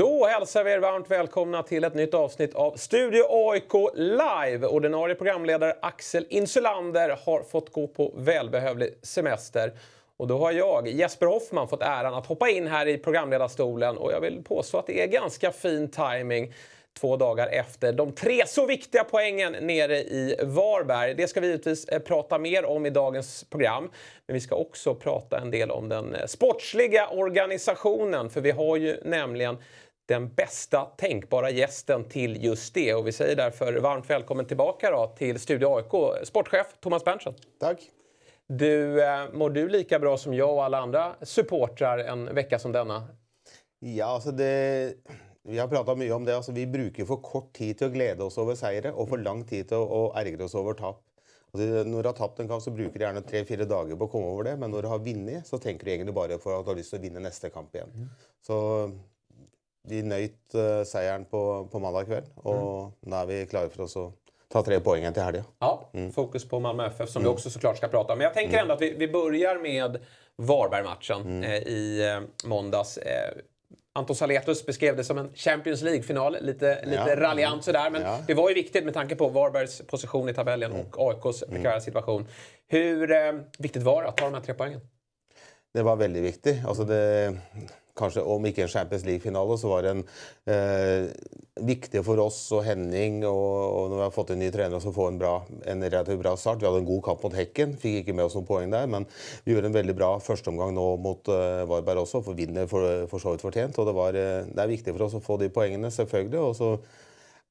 Då hälsar vi er varmt välkomna till ett nytt avsnitt av Studio AIK Live. Ordinarie programledare Axel Insulander har fått gå på välbehövlig semester. Och då har jag, Jesper Hoffman, fått äran att hoppa in här i programledarstolen och jag vill påstå att det är ganska fin timing två dagar efter de tre så viktiga poängen nere i Varberg. Det ska vi givetvis eh, prata mer om i dagens program. Men vi ska också prata en del om den eh, sportsliga organisationen för vi har ju nämligen den bästa tänkbara gästen till just det. Och vi säger därför varmt välkommen tillbaka då, till Studio AIK, sportchef Thomas Berntsson. Tack. Du, eh, mår du lika bra som jag och alla andra supportrar en vecka som denna? Ja, alltså det... Vi har prata mye om det. altså Vi bruker for kort tid til å glede oss over seire og for lang tid til å, å oss over tapp. Altså, når du har tapt en kamp, så bruker du gjerne 3-4 dager på å komme over det. Men når du har vunnet, så tenker du egentlig bare på at du har lyst til å vinne neste kamp igjen. Mm. Så de nøyt uh, seieren på, på, mandag kveld. Og mm. nå er vi klare for oss å ta tre poeng til helga. Ja, mm. fokus på Malmö FF som mm. vi også så klart skal prate om. Men jeg tenker mm. at vi, vi begynner med Varberg-matchen mm. eh, i eh, måndags. Eh, Anton Saletus beskrev det som en Champions League-final. Lite, lite ja. raljant sådär, men ja. det var ju viktigt med tanke på Varbergs position i tabellen mm. och AIKs mm. prekära situation. Hur eh, viktigt var det att ta de här tre poengen? Det var veldig viktig. Altså det, kanskje om ikke en Champions League-finale, så var den eh, viktig for oss og Henning. Og, og når vi har fått en ny trener, så få en, bra, en relativt bra start. Vi hadde en god kamp mot Hekken, fikk ikke med oss noen poeng der. Men vi gjorde en veldig bra førsteomgang nå mot eh, Varberg også, for vinner for, for så vidt fortjent. Og det, var, eh, det er viktig for oss å få de poengene, selvfølgelig. og så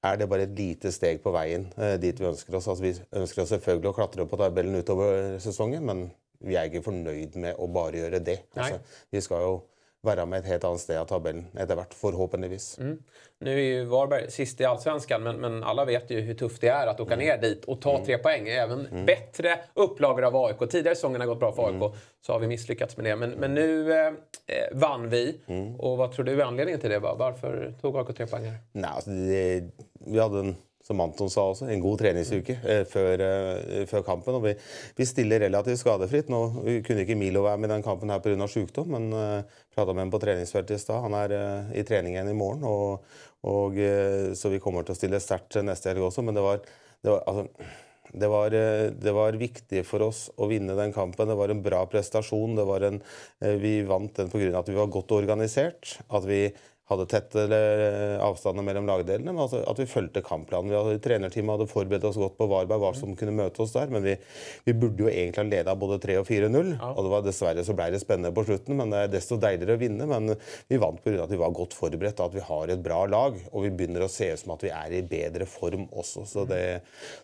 er det bare et lite steg på veien eh, dit vi ønsker oss. Altså, vi ønsker oss selvfølgelig å klatre opp på tabellen utover sesongen, men vi er ikke fornøyd med å bare gjøre det. Altså, vi skal jo være med et helt annet sted av tabellen etter hvert, forhåpentligvis. Mm. Nå er jo Varberg sist i Allsvenskan, men, men alle vet jo hvor tøft det er å åke ned dit og ta mm. tre poeng. Even mm. bedre upplagor av AIK. Tidligere sesongen har gått bra for AIK, mm. så har vi mislykkes med det. Men, men nå eh, eh, vann vi, mm. og hva tror du er anledningen til det? Hvorfor tok AIK tre poeng her? Nei, altså, det, vi hadde en som Anton sa også, en god treningsuke mm. eh, før, eh, før, kampen. og vi, vi, stiller relativt skadefritt. Nå kunne ikke Milo være med i den kampen her pga. sykdom, men eh, prata med ham på treningsfeltet i stad. Han er eh, i trening igjen i morgen, og, og, eh, så vi kommer til å stille sterkt neste helg også. Men det var, det var altså det var, eh, det var, viktig for oss å vinne den kampen. Det var en bra prestasjon. En, eh, vi vant den pga. at vi var godt organisert. At vi hadde tette eh, avstander mellom lagdelene. men altså At vi fulgte kampplanen. Vi hadde, trenerteamet hadde forberedt oss godt på Varberg, hva som kunne møte oss der. Men vi, vi burde jo egentlig ha leda både 3 og 4-0. Og det var dessverre så ble det spennende på slutten, men det er desto deiligere å vinne. Men vi vant pga. at vi var godt forberedt, at vi har et bra lag. Og vi begynner å se ut som at vi er i bedre form også. Så, det,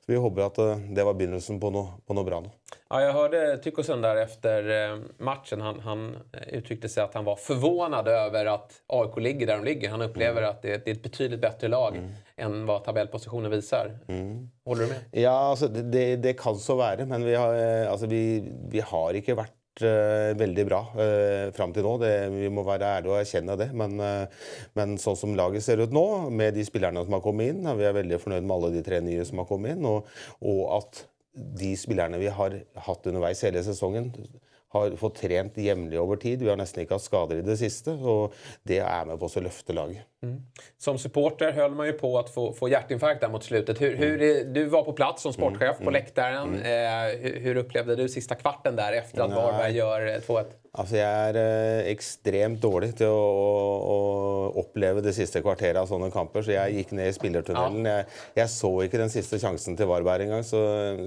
så vi håper at eh, det var begynnelsen på noe, på noe bra nå. Ja, jag hörde Tykosen där efter eh, matchen. Han, han, uttryckte sig att han var förvånad över att AIK ligger där de ligger. Han upplever mm. att det, det, är ett betydligt bättre lag mm. än vad tabellpositionen visar. Mm. Håller du med? Ja, altså, det, det, kan så være. Men vi har, eh, altså, vi, vi har ikke vært eh, veldig bra eh, fram til nå. Det, vi må være ærlige og erkjenne det. Men, eh, men, sånn som laget ser ut nå, med de spillerne som har kommet inn Vi er veldig fornøyd med alle de tre nye som har kommet inn. Og, og at de spillerne vi har hatt underveis hele sesongen, har fått trent jevnlig over tid. Vi har nesten ikke hatt skader i det siste, og det er med på å løfte laget. Mm. Som supporter holdt man jo på å få, få hjerteinfarkt der mot slutten. Mm. Du var på plass som sportssjef på mm. mm. lekteren. Hvordan mm. eh, opplevde du siste kvarten der etter at Varberg gjør 2-1? Eh, Altså, jeg er eh, ekstremt dårlig til å, å, å, oppleve det siste kvarteret av sånne kamper. Så jeg gikk ned i spillertunnelen. Ja. Jeg, jeg, så ikke den siste sjansen til Varberg engang. Så,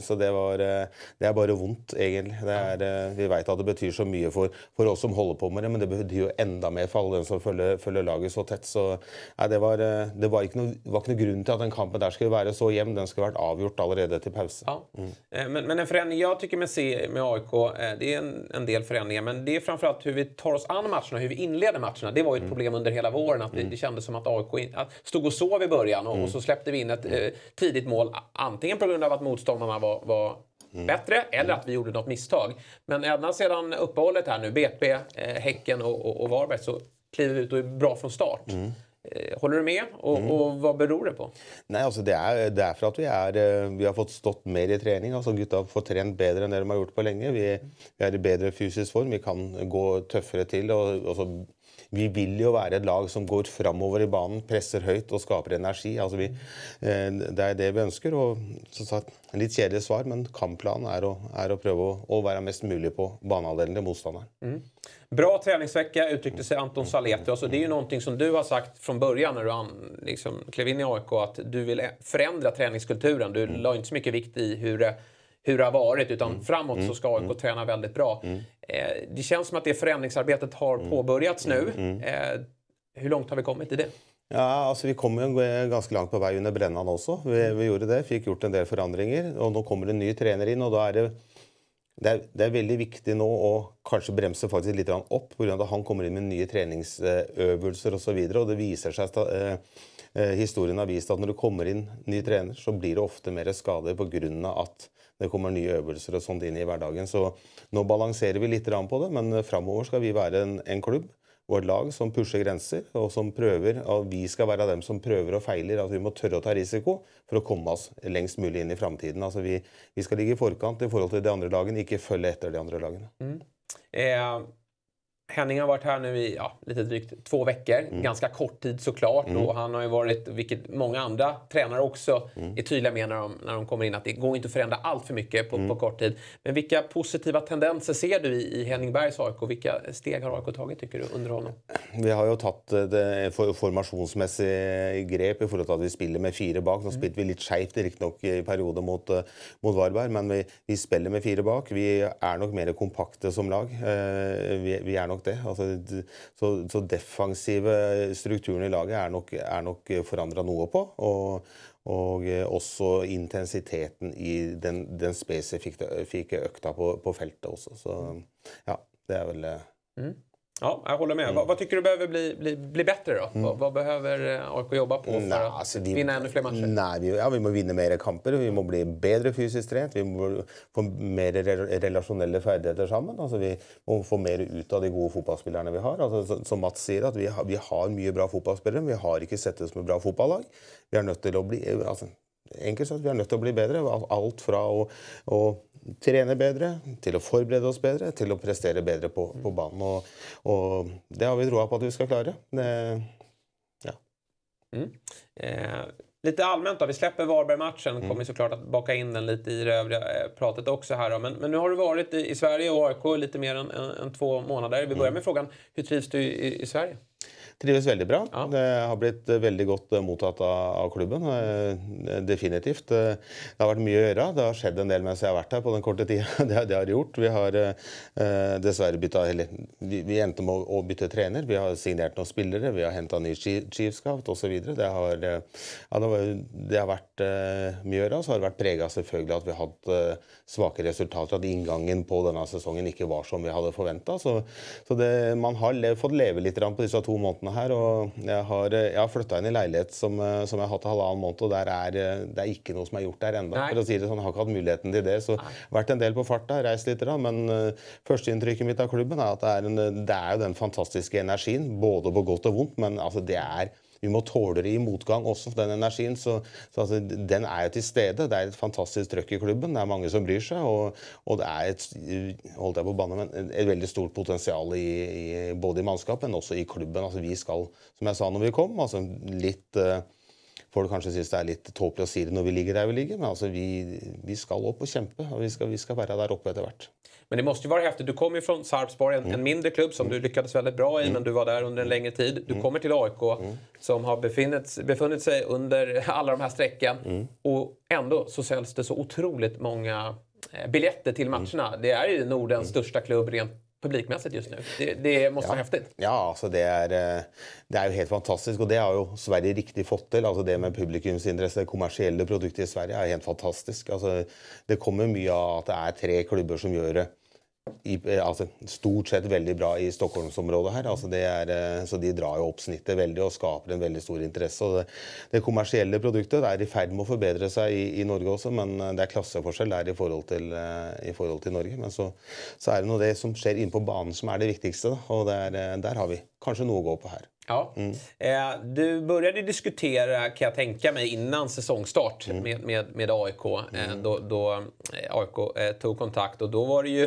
så det, var, eh, det, er bare vondt, egentlig. Er, eh, vi veit at det betyr så mye for, for, oss som holder på med det, men det betyr jo enda mer for alle dem som følger, følger laget så tett. Så nei, det, var, det var, ikke noe, var, ikke noe, grunn til at den kampen der skulle være så jevn. Den skulle vært avgjort allerede til pause. Ja. Mm. Men, men, en förändring, jeg tycker med, C, med AIK, det er en, en del förändringar. Men det är framförallt hur vi tar oss an matcherna, hur vi inleder matcherna. Det var ju ett mm. problem under hela våren. Att vi, mm. Det kändes som att AIK stod och sov i början och, och så mm. släppte vi in ett eh, tidigt mål. Antingen på grund av att motståndarna var, var Mm. bättre eller att vi gjorde något misstag. Men ända sedan uppehållet här nu, BP, eh, Häcken och, och, och Varberg, så kliver vi ut och är bra från start. Mm. Holder eh, du med? Og, mm. og, hva beror det på? Nei, altså Det er for at vi, er, eh, vi har fått stått mer i trening. altså Gutta får trent bedre enn det de har gjort på lenge. Vi, vi er i bedre fysisk form. Vi kan gå tøffere til. og, og så vi vil jo være et lag som går framover i banen, presser høyt og skaper energi. Altså vi, eh, det er det vi ønsker. og som sagt, en Litt kjedelig svar, men kampplanen er å, er å prøve å, å, være mest mulig på banehalvdelen til motstanderen. Mm. Bra treningsvecka uttrykte seg Anton Saletros. Og det er jo noe som du har sagt fra begynnelsen da du an, liksom, klev inn i AIK, at du vil e-, forandre treningskulturen. Du la ikke så mye vikt i hvordan hur det har varit. Utan mm. framåt så ska AIK mm. träna väldigt bra. Mm. Eh, det känns som att det förändringsarbetet har mm. påbörjats nu. Mm. Mm. Eh, hur långt har vi kommit i det? Ja, altså Vi kom jo ganske langt på vei under Brennan også. Vi, vi gjorde det, fikk gjort en del forandringer. og Nå kommer det en ny trener inn. og da er det, det, er, det er veldig viktig nå å kanskje bremse faktisk litt opp. På grunn av at Han kommer inn med nye treningsøvelser osv. Og, så og eh, eh, Historien har vist at når det kommer inn ny trener, så blir det ofte mer skader pga. at det kommer nye øvelser og sånt inn i hverdagen. Så nå balanserer vi litt på det, men eh, framover skal vi være en, en klubb vårt lag som pusher grenser, og som prøver, og vi skal være dem som prøver og feiler. altså Vi må tørre å ta risiko for å komme oss lengst mulig inn i framtiden. Altså vi, vi, skal ligge i forkant i forhold til de andre lagene, ikke følge etter de andre lagene. Mm. Er Henning har varit här nu i ja, lite drygt två veckor. Mm. Ganska kort tid såklart. Mm. Och han har ju varit, vilket många andra tränare också mm. är tydliga med när de, när de kommer in, att det går inte att förändra allt för mycket på, mm. på kort tid. Men vilka positiva tendenser ser du i, i Henning Bergs AIK? Vilka steg har AIK tagit tycker du under honom? Vi har ju tagit eh, det for, formationsmässig eh, grep i forhold til at vi spiller med fire bak. Nå mm. spilte vi litt skeivt riktignok i perioder mot, eh, mot Varberg, men vi, vi, spiller med fire bak. Vi er nok mer kompakte som lag. Vi, vi er nok nok det. Altså, så, så, defensive strukturen i laget er nok, er nok forandra noe på. Og, og, eh, også intensiteten i den, den spesifikke økta på, på, feltet også. Så ja, det er vel eh, mm. Ja, jag håller med. Mm. Vad, vad, tycker du behöver bli, bli, bli bättre då? Mm. Vad, vad, behöver eh, AIK jobba på för att alltså de, vinna ännu fler matcher? Nej, vi, ja, vi må vinne mer kamper, vi må bli bedre fysiskt trent, vi må få mer relasjonelle ferdigheter sammen. Altså, vi må få mer ut av de gode fotballspillerne vi har. Altså, som Mats sier, at vi har, vi har mye bra fotballspillere, men vi har ikke sett det som bra fotballag. Vi er nødt til å bli, altså, enkelt sagt, vi er nødt til bli bedre. Alt fra å, trene bedre, til å forberede oss bedre, til å prestere bedre på, på banen. Og, og, det har vi troa på at vi skal klare. Det, ja. Mm. Eh, lite allmänt da, vi släpper Varberg-matchen. Mm. så klart å baka inn den litt i det övriga eh, pratet også her. Men, nå har du vært i, i Sverige og AIK litt mer enn än, än två månader. Vi börjar mm. med frågan, hur trivs du i, i Sverige? Trives veldig bra. Ja. Det har blitt veldig godt eh, mottatt av, klubben. Eh, eh, definitivt. Det har vært mye å gjøre. Det har skjedd en del mens jeg har vært her på den korte tida. Det, det har gjort. Vi har dessverre bytta Vi endte med å, bytte trener. Vi har signert noen spillere. Vi har henta ny chiefscout osv. Det, har, ja, det, det har vært mye å gjøre. Så har det vært prega selvfølgelig at vi har hatt svake resultater. At inngangen på denne sesongen ikke var som vi hadde forventa. Så, så det, man har le, fått leve litt på disse to månedene gatene her. Og jeg har, eh, jeg har flytta inn i leilighet som, eh, som jeg har hatt i halvannen måned, og er, eh, det er ikke noe som er gjort der ennå. For å si det sånn, jeg har ikke hatt muligheten til det. Så Nei. vært en del på farta, reist litt, da, men uh, førsteinntrykket mitt av klubben er at det er, en, det er den fantastiske energien. Både på godt og vondt, men altså, det er vi må tåle det i motgang også, for den energien. Så, så altså, den er jo til stede. Det er et fantastisk trøkk i klubben. Det er mange som bryr seg. Og, og det er et, holdt jeg på banen, men et veldig stort potensial i, i, både i mannskapet, men også i klubben. Altså, vi skal, som jeg sa når vi kom, altså litt uh, Folk kanskje synes det er litt tåpelig å si det når vi ligger der vi ligger, men altså, vi, vi skal opp og kjempe. Og vi skal, vi skal være der oppe etter hvert. Men det måste ju vara häftigt. Du kommer ju från Sarpsborg, en, en, mm. mindre klubb som du mm. lyckades väldigt bra i, mm. men du var där under en längre tid. Du kommer till AIK som har befunnit, befunnit sig under alla de här strecken och ändå så säljs det så otroligt många eh, biljetter till matcherna. Det är ju Nordens största klubb rent publikmessig just nu. Det, det måste ja. være heftig. Ja, altså det er, eh, det er, jo helt fantastisk. Og det har jo Sverige riktig fått til. Altså det med publikumsinteresse, kommersielle produkter i Sverige, er helt fantastisk. Altså det kommer mye av at det er tre klubber som gjør det i, eh, altså, stort sett veldig bra i Stockholmsområdet her. Altså, det er, eh, så de drar jo opp snittet veldig og skaper en veldig stor interesse. Det, det, kommersielle produktet er i ferd med å forbedre seg i, i Norge også, men eh, det er klasseforskjell der i forhold til, i forhold til Norge. Men så, så er det nå det som skjer inne på banen som er det viktigste, da. og er der har vi kanskje noe å gå på her. Ja. Mm. Eh, du började diskutere, kan jeg tenke meg, innan säsongstart mm. med, med, med, AIK. Mm. Eh, AIK eh, tog kontakt og da var det ju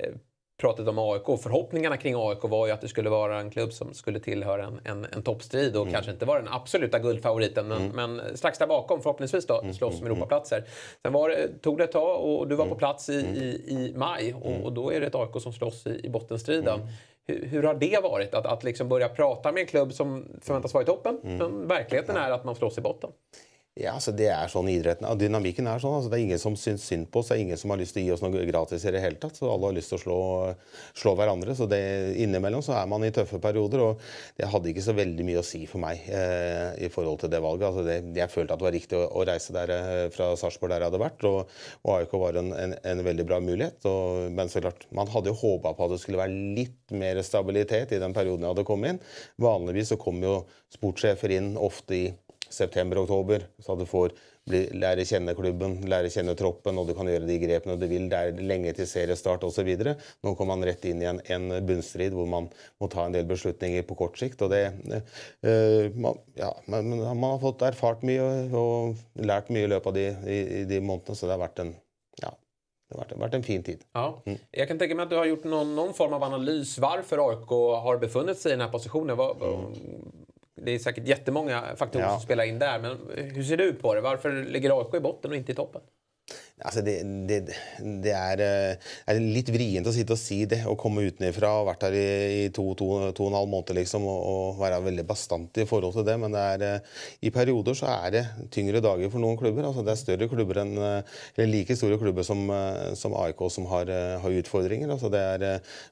Eh, pratet om AIK. Förhoppningarna kring AIK var ju att det skulle vara en klubb som skulle tillhöra en, en, en toppstrid och mm. kanske inte vara den absoluta guldfavoriten men, mm. men strax där bakom förhoppningsvis då mm. slåss om mm. Europaplatser. Sen var, tog det ett tag och du var mm. på plats i, i, i maj och, och, då är det ett AIK som slåss i, i bottenstriden. Hur, hur, har det varit att, att liksom börja prata med en klubb som förväntas vara i toppen men verkligheten är att man slåss i botten? Ja, altså Det er sånn idretten Dynamikken er sånn. altså Det er ingen som syns synd på oss. Det er ingen som har lyst til å gi oss noe gratis i det hele tatt. så Alle har lyst til å slå, slå hverandre. så det, Innimellom så er man i tøffe perioder. og Det hadde ikke så veldig mye å si for meg eh, i forhold til det valget. altså det, Jeg følte at det var riktig å, å reise der eh, fra Sarpsborg, der jeg hadde vært. Og, og AIK var en, en, en, veldig bra mulighet. Og, men så klart, man hadde jo håpa på at det skulle være litt mer stabilitet i den perioden jeg hadde kommet inn. Vanligvis så kommer jo sportssjefer inn ofte i september-oktober. Så du får bli, lære kjenne klubben, lære kjenne troppen, og du kan gjøre de grepene du vil. Det er lenge til seriestart osv. Nå kommer man rett inn i en, en, bunnstrid hvor man må ta en del beslutninger på kort sikt. og det, øh, man, ja, man, man, har fått erfart mye og, og lært mye i løpet av de, i, i de månedene, så det har vært en ja, det har vært, en fin tid. Ja. Mm. Jeg kan tenke meg at du har gjort noen, noen form av analys hvorfor AIK har befunnet seg i denne posisjonen. Hva, mm det är säkert jättemånga faktorer ja. som spelar in där. Men hur ser du på det? Varför ligger AIK i botten och inte i toppen? Altså det, det, det er, eh, er, litt vrient å sitte og si det. Å komme utenfra og vært her i, i to, to, to og en halv måned liksom, og, og, være veldig bastant i forhold til det. Men det er, eh, i perioder så er det tyngre dager for noen klubber. Altså det er større klubber enn, eh, eller like store klubber som, som AIK som har, har utfordringer. Altså det er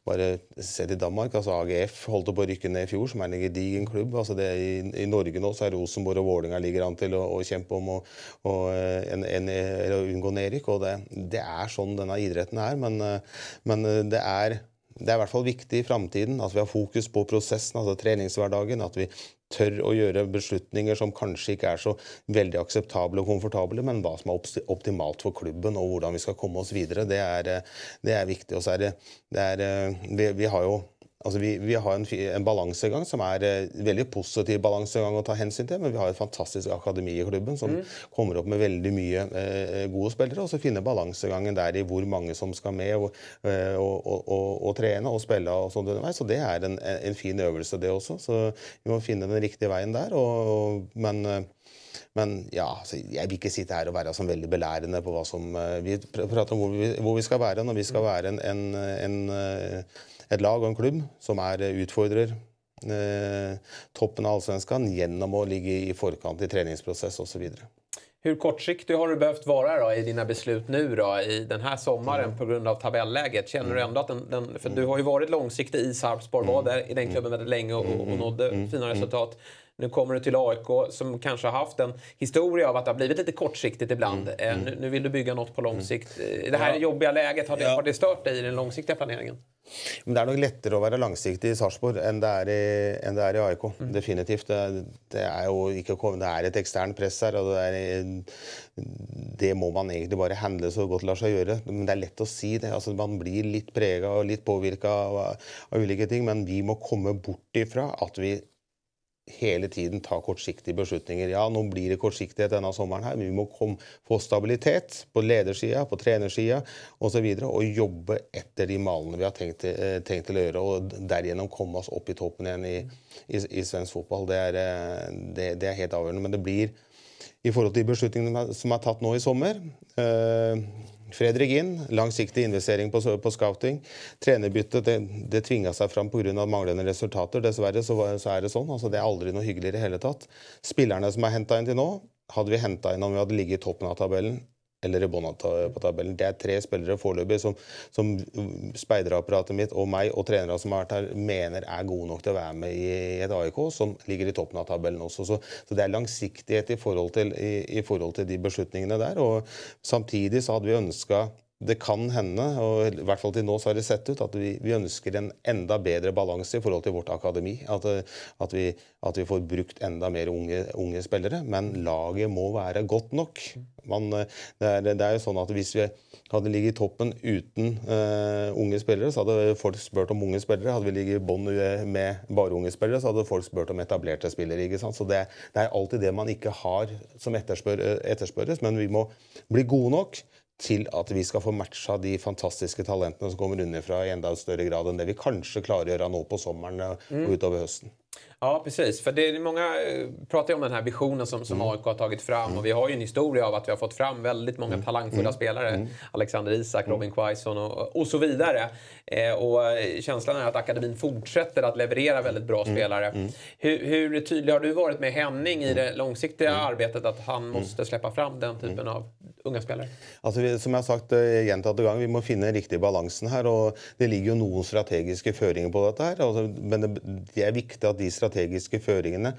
bare se i Danmark. altså AGF holdt på å rykke ned i fjor, som er en gedigen klubb. Altså det, i, i, Norge nå så er Rosenborg og Vålinga ligger an til å, å kjempe om å, unngå ned fungerer og Det, det er sånn denne idretten er. Men, eh, men eh, det, er, det er i hvert fall viktig i framtiden at vi har fokus på prosessen, altså treningshverdagen. At vi tør å gjøre beslutninger som kanskje ikke er så veldig akseptable og komfortable, men hva som er optimalt for klubben og hvordan vi skal komme oss videre. Det er, eh, det er viktig. Og så er det, det er, vi, vi har jo Altså vi, vi, har en, en balansegang som er eh, veldig positiv balansegang å ta hensyn til, men vi har et fantastisk akademi i klubben som mm. kommer opp med veldig mye eh, eh gode spillere. Og så finne balansegangen der i hvor mange som skal med eh, og, og, og, og trene og spille og sånt underveis. Så det er en, en, fin øvelse, det også. Så vi må finne den riktige veien der. men eh, men ja, altså, jeg vil ikke sitte her og være sånn veldig belærende på hva som eh, Vi prater om hvor vi, hvor vi skal være når vi skal mm. være en, en, en, eh, et lag og en klubb som er eh, utfordrer toppen av allsvenskan gjennom å ligge i forkant i treningsprosess osv. Hvor kortsiktig har du behøvd være då, i dine beslut nu i denne här sommaren mm. på grund av tabelläget? Känner du enda mm. at den, den, för du mm. har jo vært långsiktig i Sarpsborg, var der i den klubben veldig lenge og och nådde fina resultat. Nu kommer du till AIK som kanske har haft en historia av att det har blivit lite kortsiktigt ibland. Mm. Mm. Eh, nu, vill du bygga något på lång mm. sikt. I eh, det här ja. jobbiga läget, har det, ja. har det stört dig i den långsiktiga planeringen? Men det er nok lettere å være langsiktig i Sarpsborg enn, enn, det er i AIK. Mm. Definitivt. Det, det, er jo ikke det er et eksternt press her. og det, er, det, må man egentlig bare handle så godt lar seg gjøre. Men det er lett å si det. Altså, man blir litt prega og litt påvirka av, av, ulike ting. Men vi må komme bort ifra at vi hele tiden ta kortsiktige beslutninger. Ja, nå blir det kortsiktighet denne sommeren, her, men vi må komme, få stabilitet på ledersida, på trenersida osv. Og, så og jobbe etter de malene vi har tenkt, eh, tenkt, til å gjøre, og derigjennom komme oss opp i toppen igjen i, i, i svensk fotball. Det er, eh, det, det er, helt avgjørende. Men det blir, i forhold til de beslutningene som er tatt nå i sommer øh, Fredrik inn, langsiktig investering på, på scouting. Trenerbyttet, det, det tvinga seg fram pga. manglende resultater. Dessverre så, så er det sånn. Altså, det er aldri noe hyggelig i det hele tatt. Spillerne som er henta inn til nå, hadde vi henta inn om vi hadde ligget i toppen av tabellen eller i bånn på tabellen. Det er tre spillere foreløpig som, som speiderapparatet mitt og meg og trenere som har vært her, mener er gode nok til å være med i et AIK, som ligger i toppen av tabellen også. Så, så det er langsiktighet i forhold, til, i, i forhold, til, de beslutningene der. Og samtidig så hadde vi ønska det kan hende, og i hvert fall til nå så har det sett ut, at vi, vi ønsker en enda bedre balanse i forhold til vårt akademi. At, eh, at, vi, at vi, får brukt enda mer unge, unge, spillere. Men laget må være godt nok. Man, eh, det, er, det, er, jo sånn at Hvis vi hadde ligget i toppen uten uh, unge spillere, så hadde folk spurt om unge spillere. Hadde vi ligget i bånn med bare unge spillere, så hadde folk spurt om etablerte spillere. ikke sant? Så det, det er alltid det man ikke har som etterspør, etterspørres, men vi må bli gode nok til at vi skal få matcha de fantastiske talentene som kommer underfra i enda større grad enn det vi kanskje klarer å gjøre nå på sommeren og mm. utover høsten. Ja, precis. För det, många eh, pratar ju om den här visionen som, som mm. AIK har tagit fram mm. och vi har ju en historia av att vi har fått fram väldigt många mm. talangfulla mm. spelare. Mm. Alexander Isak, Robin mm. Quaison och, och, så vidare. Eh, och eh, känslan är att akademin fortsätter att leverera väldigt bra spelare. Hur, hur, tydlig har du varit med Henning i det långsiktiga arbetet att han måste släppa fram den typen av unga spelare? Alltså, som jag har sagt eh, gjentatte ganger, vi må finne den riktige balansen her. og Det ligger jo noen strategiske føringer på dette her. Altså, men det, det er viktig at de strategiske strategiske føringene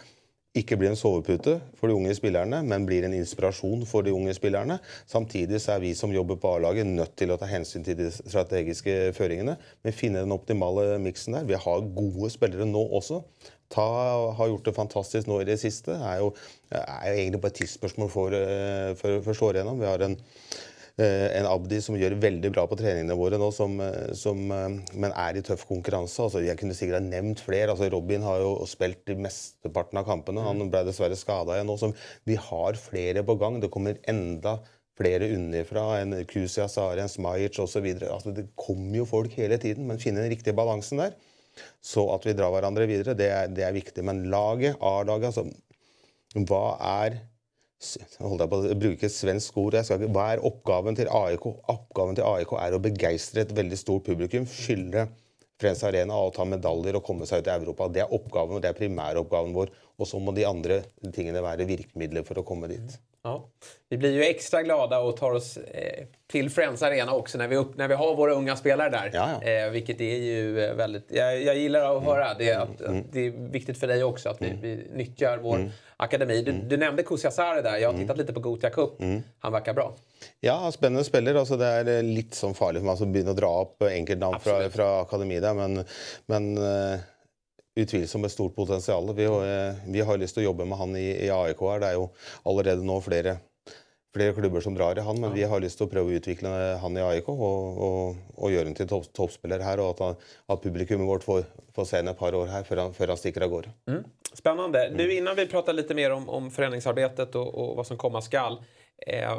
ikke blir en sovepute for de unge spillerne, men blir en inspirasjon for de unge spillerne. Samtidig er vi som jobber på A-laget nødt til å ta hensyn til de strategiske føringene. Men finne den optimale miksen der. Vi har gode spillere nå også. Ta har gjort det fantastisk nå i det siste. Det er jo, er jo egentlig bare et tidsspørsmål for, eh, for, for å slå igjennom. Vi har en Eh, en Abdi som gjør veldig bra på treningene våre nå, som, eh, som, eh, men er i tøff konkurranse. Altså, jeg kunne sikkert ha nevnt flere. Altså, Robin har jo spilt de mesteparten av kampene. Mm. Han ble dessverre skada igjen. Også. Vi har flere på gang. Det kommer enda flere unnifra. En Kusia Sare, en Smajic osv. Altså, det kommer jo folk hele tiden, men finne den riktige balansen der. Så at vi drar hverandre videre, det er, det er viktig. Men laget, A-laget, altså Hva er holdt jeg på å bruke et svensk ord. jeg Skal, hva er oppgaven til AIK? Oppgaven til AIK er å begeistre et veldig stort publikum. Fylle Friends Arena og ta medaljer og komme seg ut i Europa. Det er oppgaven, og det er primæroppgaven vår. Og så må de andre tingene være virkemidler for å komme dit. Ja. Vi blir ju extra glada och tar oss eh, till Friends Arena också när vi, upp, när vi har våra unga spelare där. Ja, ja. Eh, vilket är ju eh, väldigt... Jag, jag, gillar att mm. höra det. Mm. Att, att, mm. det är viktigt för dig också att vi, mm. vi nyttjar vår mm. akademi. Du, du nämnde Kusiasare där. Jag har tittat lite på Gothia Cup. Han verkar bra. Ja, spennende spiller. Altså, det er eh, litt sånn farlig for meg å begynne å dra opp enkeltnavn fra, fra akademiet. Men, men eh, utvilsomt et stort potensial. Vi, eh, vi, har lyst til å jobbe med han i, i AIK her. Det er jo allerede nå flere, flere klubber som drar i han, men ja. vi har lyst til å prøve å utvikle han i AIK og, og, og gjøre han til topp, toppspiller her, og at, at publikummet vårt får, får se ham et par år her før han, før han stikker av gårde. Mm. Spännande. Du, mm. innan vi prater litt mer om, om förändringsarbetet och, och vad som kommer skall. Eh,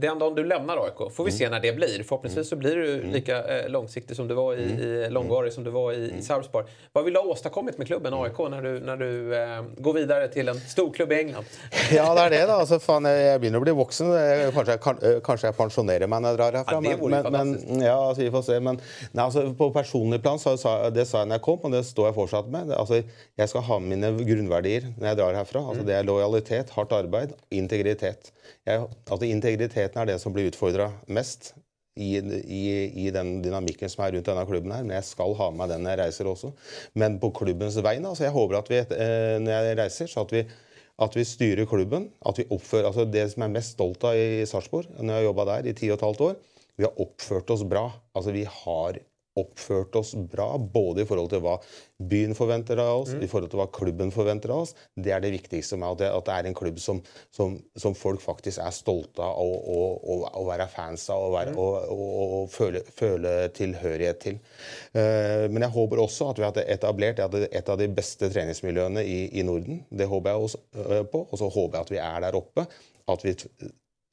den dagen du lämnar AIK, får vi mm. se när det blir. Förhoppningsvis mm. så blir du mm. lika eh, långsiktig som du var i, i långvarig som du var i, i Sarpsborg. Vad vill du ha åstadkommit med klubben AIK när du, när du eh, går videre til en stor klubb i England? ja, det er det, da. Altså, fan, jeg begynner å bli voksen. Eh, kanskje, kan, eh, kanskje jeg pensjonerer meg når jeg drar herfra. Ja, men, men, ja, altså, vi får se. Men nei, altså, på personlig plan, så, så, det sa jeg når jeg kom, og det står jeg fortsatt med. Altså, jeg skal ha mine grunnverdier når jeg drar herfra. Altså, det er lojalitet, hardt arbeid, integritet. Jeg, altså, integritet kvaliteten er det som blir utfordra mest i, i, i, den dynamikken som er rundt denne klubben her. Men jeg skal ha med meg den jeg reiser også. Men på klubbens vegne. Altså jeg håper at vi, eh, når jeg reiser, så at vi at vi styrer klubben. at vi oppfører, altså Det som jeg er mest stolt av i Sarpsborg, når jeg har jobba der i ti og et halvt år, vi har oppført oss bra. Altså Vi har oppført oss bra, både i forhold til hva byen forventer av oss, mm. i forhold til hva klubben forventer av oss. Det er det viktigste med at det, at det er en klubb som, som, som, folk faktisk er stolte av å, å, å, være fans av være, mm. og, føle, føle, tilhørighet til. Uh, men jeg håper også at vi har etablert et av de beste treningsmiljøene i, i Norden. Det håper jeg også, uh, på. Og så håper jeg at vi er der oppe. At vi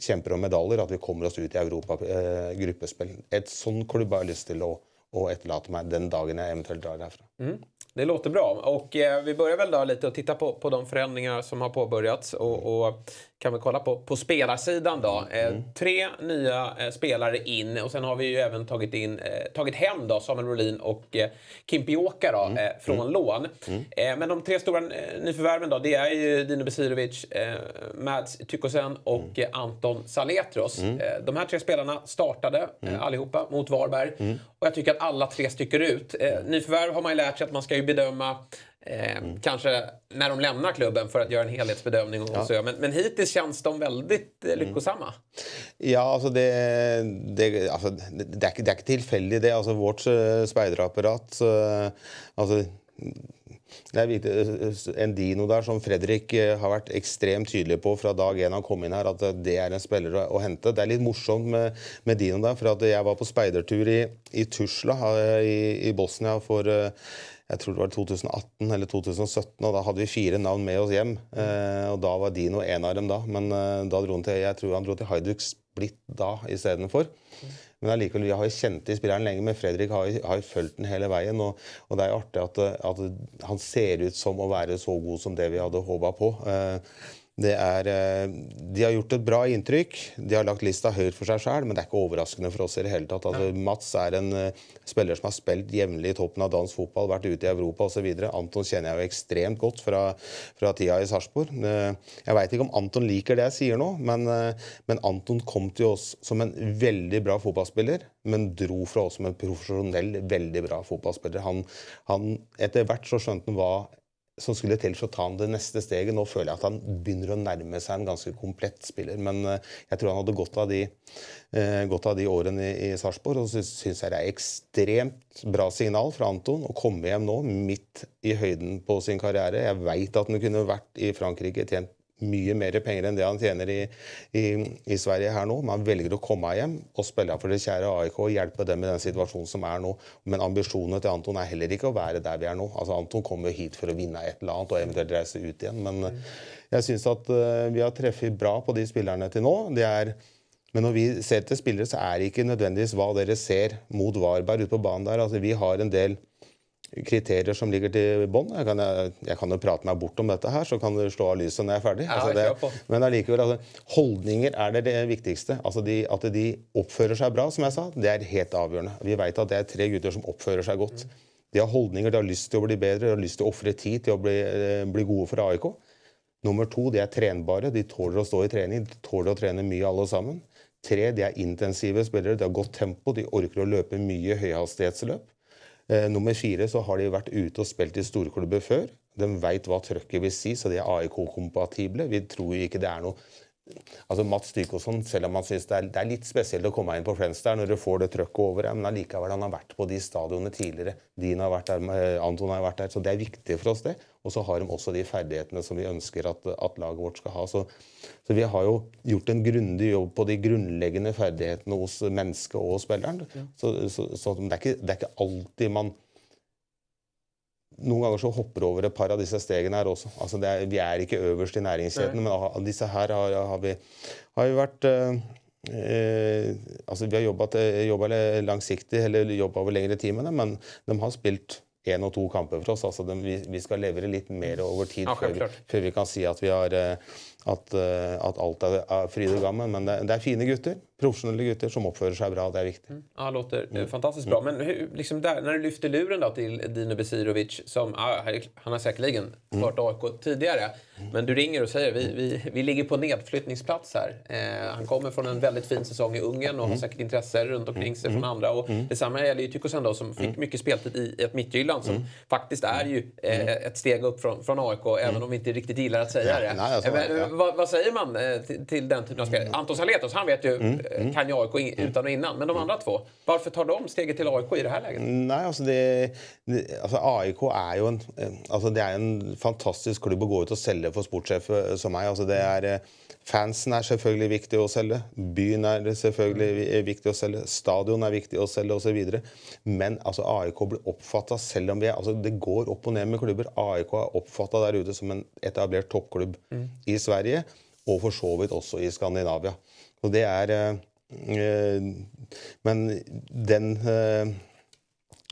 kjemper om medaljer, at vi kommer oss ut i Europa, uh, gruppespill. Et sånn klubb har jeg lyst til å og etterlater meg den dagen jeg eventuelt drar herfra. Mm. Det låter bra. og eh, vi börjar vel da litt å titte på, på de förändringar som har påbörjats. Och, och kan vi kolla på, på spelarsidan då. Eh, mm. Eh, tre nya eh, spelare in och sen har vi ju även tagit, in, eh, tagit hem då Samuel Rolin och eh, Kim då, mm. Eh, från mm. lån. Mm. Eh, men de tre stora nyförvärven då, det är ju Dino Besirovic, Mads Tykosen och mm. Anton Saletros. Mm. de här tre spelarna startade allihopa mot Varberg och jag tycker att alla tre sticker ut. nyförvärv har man ju lärt sig att man ska ju bedöma Eh, mm. Kanske när de lämnar klubben för att göra en helhetsbedömning. Och ja. så, men, men hittills känns de väldigt eh, mm. lyckosamma. Mm. Ja, alltså det, det, alltså det, det, er, det er ikke tilfeldig, det. Altså vårt uh, eh, speiderapparat uh, eh, altså, det eh, en dino der som Fredrik har vært ekstremt tydelig på fra dag én han kom inn her, at det er en spiller å hente. Det er litt morsomt med, med dino der, for jeg var på speidertur i, i Tusla i, i Bosnia for uh, jeg tror det var 2018 eller 2017, og da hadde vi fire navn med oss hjem. Eh, og da var Dino en av dem da, men eh, da dro han til, jeg tror han dro til Haiduk Split da istedenfor. Men allikevel, vi har jo kjent til spilleren lenge, men Fredrik har, jo fulgt den hele veien. Og, og det er jo artig at, at, han ser ut som å være så god som det vi hadde håpa på. Eh, er, eh, de har gjort et bra inntrykk. De har lagt lista høyt for seg sjøl, men det er ikke overraskende for oss i det hele tatt. Altså, Mats er en eh, spiller som har spilt jevnlig i toppen av dansk fotball, vært ute i Europa osv. Anton kjenner jeg jo ekstremt godt fra, fra tida i Sarpsborg. Jeg veit ikke om Anton liker det jeg sier nå, men, men Anton kom til oss som en veldig bra fotballspiller men dro fra oss som en profesjonell, veldig bra fotballspiller. Han, han, etter hvert så skjønte han hva som skulle til for å ta ham det neste steget. Nå føler jeg at han begynner å nærme seg en ganske komplett spiller. Men eh, jeg tror han hadde godt av de, eh, godt av de årene i, i Sarpsborg. Og så syns jeg det er ekstremt bra signal fra Anton å komme hjem nå, midt i høyden på sin karriere. Jeg veit at han kunne vært i Frankrike, tjent mye mer penger enn det han tjener i, i, i, Sverige her nå. Men han velger å komme hjem og spille for det kjære AIK og hjelpe dem i den situasjonen som er nå. Men ambisjonene til Anton er heller ikke å være der vi er nå. Altså Anton kommer jo hit for å vinne et eller annet og eventuelt reise ut igjen. Men mm. eh, jeg syns at uh, vi har treffet bra på de spillerne til nå. Det er men når vi ser til spillere, så er det ikke nødvendigvis hva dere ser mot Varberg ute på banen der. Altså, vi har en del kriterier som ligger til bånd, Jeg, jeg, kan jo prate meg bort om dette her, så kan du slå av lyset når jeg er ferdig. altså det, men allikevel, altså, holdninger er det, det viktigste. Altså de, at de oppfører seg bra, som jeg sa, det er helt avgjørende. Vi veit at det er tre gutter som oppfører seg godt. De har holdninger, de har lyst til å bli bedre, de har lyst til å ofre tid til å bli, eh, bli, gode for AIK. Nummer to, de er trenbare. De tåler å stå i trening. De tåler å trene mye, alle sammen. Tre, de er intensive spillere. De har godt tempo. De orker å løpe mye høyhastighetsløp. Eh, nummer fire så har de vært ute og spilt i storklubber før. De veit hva trøkket vil si, så de er AIK-kompatible. Vi tror ikke det er noe Altså Mats Dykosson, selv om han syns det, det, er litt spesielt å komme inn på Friendster når du får det trøkket over deg, men allikevel, han har vært på de stadionene tidligere. Dina har vært der, eh, Anton har vært der, så det er viktig for oss, det. Og så har de også de ferdighetene som vi ønsker at, at laget vårt skal ha. Så, så, vi har jo gjort en grundig jobb på de grunnleggende ferdighetene hos mennesket og spilleren. Ja. Så, så, så det, er ikke, det, er ikke, alltid man noen ganger så hopper over et par av disse stegene her også. Altså er, vi er ikke øverst i næringskjeden, men av disse her har, har, vi, har vi, vært uh, Eh, altså Vi har jobba eh, langsiktig eller jobba over lengre tid med dem, men de har spilt én og to kamper for oss. Altså, de, vi, vi, skal levere litt mer over tid okay, før, før, vi kan si at vi har eh, at, eh, at, alt er, er fryd og gammen. Men det, det, er fine gutter, profesjonelle gutter, som oppfører seg bra. Det er viktig. Mm. Ja, det låter eh, mm. fantastisk bra. Men liksom der, når du løfter luren da, til Dino Besirovic, som han har sikkert hørt AIK tidligere, men du ringer og sier vi, vi, vi ligger på nedflyttingsplass her. Eh, han kommer fra en veldig fin sesong i Ungarn og har mm. sikkert interesser rundt omkring seg mm. fra andre. Og det samme gjelder Tykosen, som fikk mye spiltid i et Midtjylland, som faktisk er jo eh, et steg opp fra, fra AIK, selv om vi ikke riktig liker å si det. Ja, nej, alltså, eh, vad, vad, säger man eh, till, till den typen av spelare? Mm. Anton Saletos, han vet ju, mm, eh, mm. kan ju AIK in, mm. utan och innan. Men de andra två, varför tar de steget till AIK i det här läget? Nej, alltså, det, det, alltså AIK er jo en, altså det er en fantastisk klubb å gå ut og selge for sportssjef som meg. Altså det er Fansen er selvfølgelig viktig å selge. Byen er selvfølgelig viktig å selge. Stadion er viktig å selge osv. Men altså, AIK blir oppfatta selv om vi er, altså, Det går opp og ned med klubber. AIK er oppfatta der ute som en etablert toppklubb mm. i Sverige, og for så vidt også i Skandinavia. Og det er øh, Men den øh,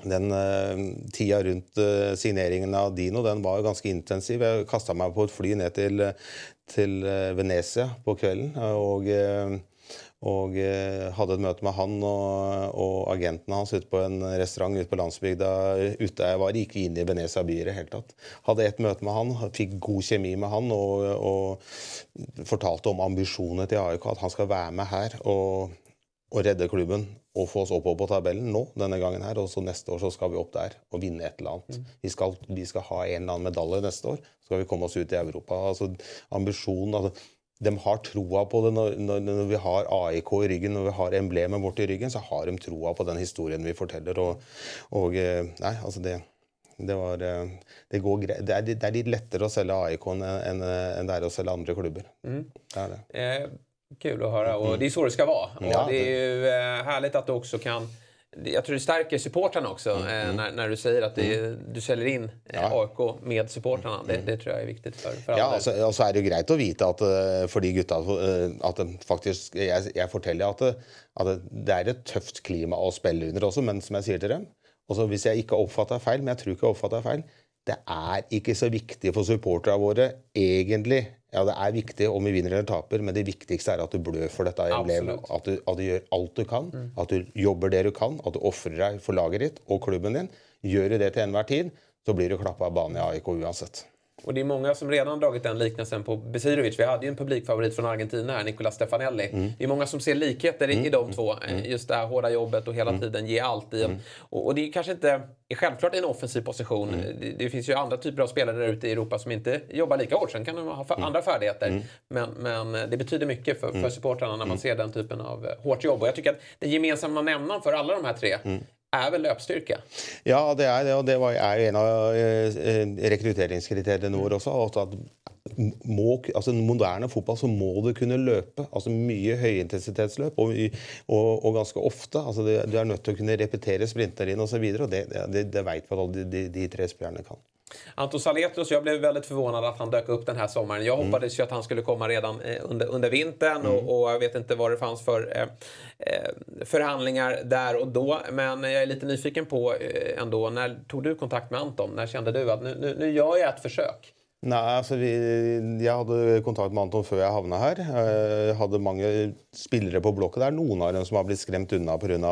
den uh, tida rundt uh, signeringen av Dino den var jo ganske intensiv. Jeg kasta meg på et fly ned til, til eh, Venezia på kvelden. Eh, og, eh, og hadde et møte med han og, og agentene hans ute på en restaurant ute på landsbygda. ute jeg var, Gikk inn i Venezia by i det hele tatt. Hadde et møte med han, fikk god kjemi med han og, og fortalte om ambisjonene til AIK, at han skal være med her. og å redde klubben og få oss oppover på tabellen nå denne gangen her. Og så neste år så skal vi opp der og vinne et eller annet. Mm. Vi, skal, vi, skal, ha en eller annen medalje neste år. Så skal vi komme oss ut i Europa. Altså ambisjonen altså, De har troa på det. Når, når, når, vi har AIK i ryggen, når vi har emblemet vårt i ryggen, så har de troa på den historien vi forteller. Og, og eh, Nei, altså det det, var, eh, det, går, det, er, det, er, litt lettere å selge AIK enn, enn det er å selge andre klubber. Mm. Det er det. Eh Kul att höra och mm. det är så det ska vara. Och det är ju eh, härligt att du också kan jag tror det stärker supportrarna också eh, mm, eh, när, när, du säger att det, mm. du selger inn eh, AIK med supportrarna. det, mm. det, tror jeg er viktig for, for alle. Ja, altså, og så er det jo greit å vite at eh, for de gutta at de faktisk Jeg, jeg forteller at det, det, er et tøft klima å spille under også, men som jeg sier til dem så altså, Hvis jeg ikke oppfatter feil, men jeg tror ikke jeg oppfatter feil, det er ikke så viktig for supporterne våre egentlig ja, Det er viktig om vi vinner eller taper, men det viktigste er at du blør for dette emblemet. At, at du, gjør alt du kan, mm. at du jobber det du kan, at du ofrer deg for laget ditt og klubben din. Gjør du det til enhver tid, så blir du klappa av banen i AIK uansett. Och det är många som redan har dragit den liknelsen på Besirovic. Vi hade ju en publikfavorit från Argentina här, Nicolas Stefanelli. Mm. Det är många som ser likheter i, i de mm. två. Eh, mm. Just det här hårda jobbet och hela mm. tiden ge allt i en. Och, och, det är kanske inte är självklart en offensiv position. Det, det, finns ju andra typer av spelare där ute i Europa som inte jobbar lika hårt. Sen kan de ha andra färdigheter. Men, men, eh, det betyder mycket för, för supportrarna när man ser den typen av eh, hårt jobb. Och jag tycker att den gemensamma nämnaren för alla de här tre er vel løpsstyrke? Ja, det er det. Og det er jo en av eh, rekrutteringskriteriene mm. våre også. at må, altså moderne fotball så må du kunne løpe. altså Mye høyintensitetsløp og, og, og ganske ofte. altså Du er nødt til å kunne repetere sprintene dine osv. Og, så videre, og det, det, det veit vi at de, de, de tre spillerne kan. Anton Saletus, jag blev väldigt förvånad att han dök upp den här sommaren. Jag mm. hoppades ju att han skulle komma redan eh, under, under vintern mm. och, och, jag vet inte vad det fanns för eh, eh, förhandlingar där och då. Men jag är lite nyfiken på eh, ändå, när tog du kontakt med Anton? När kände du att nu, nu, nu gör jag ett försök? Nei, altså vi, Jeg hadde kontakt med Anton før jeg havna her. Eh, jeg hadde mange spillere på blokka der. Noen av dem som har blitt skremt unna pga.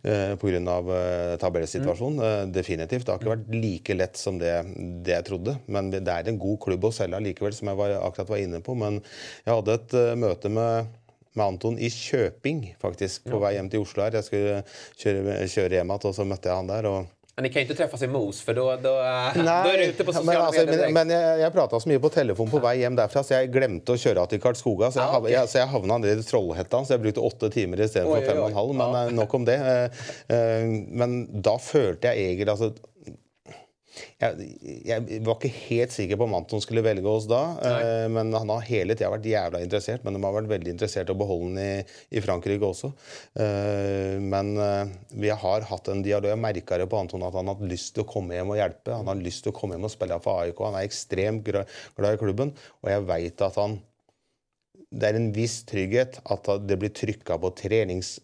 Eh, eh, tabellsituasjonen. Mm. Definitivt. Det har ikke vært like lett som det, det jeg trodde. Men det er en god klubb å selge likevel, som jeg var, akkurat var inne på. Men jeg hadde et møte med med Anton i Kjøping, faktisk, på ja. vei hjem til Oslo. her. Jeg skulle kjøre, kjøre hjem igjen, og så møtte jeg han der. og men ni kan ju inte träffas i Mos for da då, Nej, eh, då är du ute på sosiale men, alltså, medier Men, men jeg, jeg prata så mye på telefon på vei hjem derfra, så jeg glemte å kjøre av til Karlskoga. Så jeg, ah, okay. jeg, så jeg havna ned i Trollhetta, så jeg brukte åtte timer istedenfor fem og en halv. Men ja. Eh, nok om det. Eh, men da følte jeg egentlig altså, jeg, jeg, var ikke helt sikker på om Anton skulle velge oss da. Nei. Eh, men han har hele tida vært jævla interessert. Men de har vært veldig interessert i å beholde den i, i Frankrike også. Eh, men eh, vi har hatt en dialog. Jeg merka det på Anton at han har hatt lyst til å komme hjem og hjelpe. Han har lyst til å komme hjem og spille for AIK. Han er ekstremt glad i klubben, og jeg veit at han Det er en viss trygghet at det blir trykka på trenings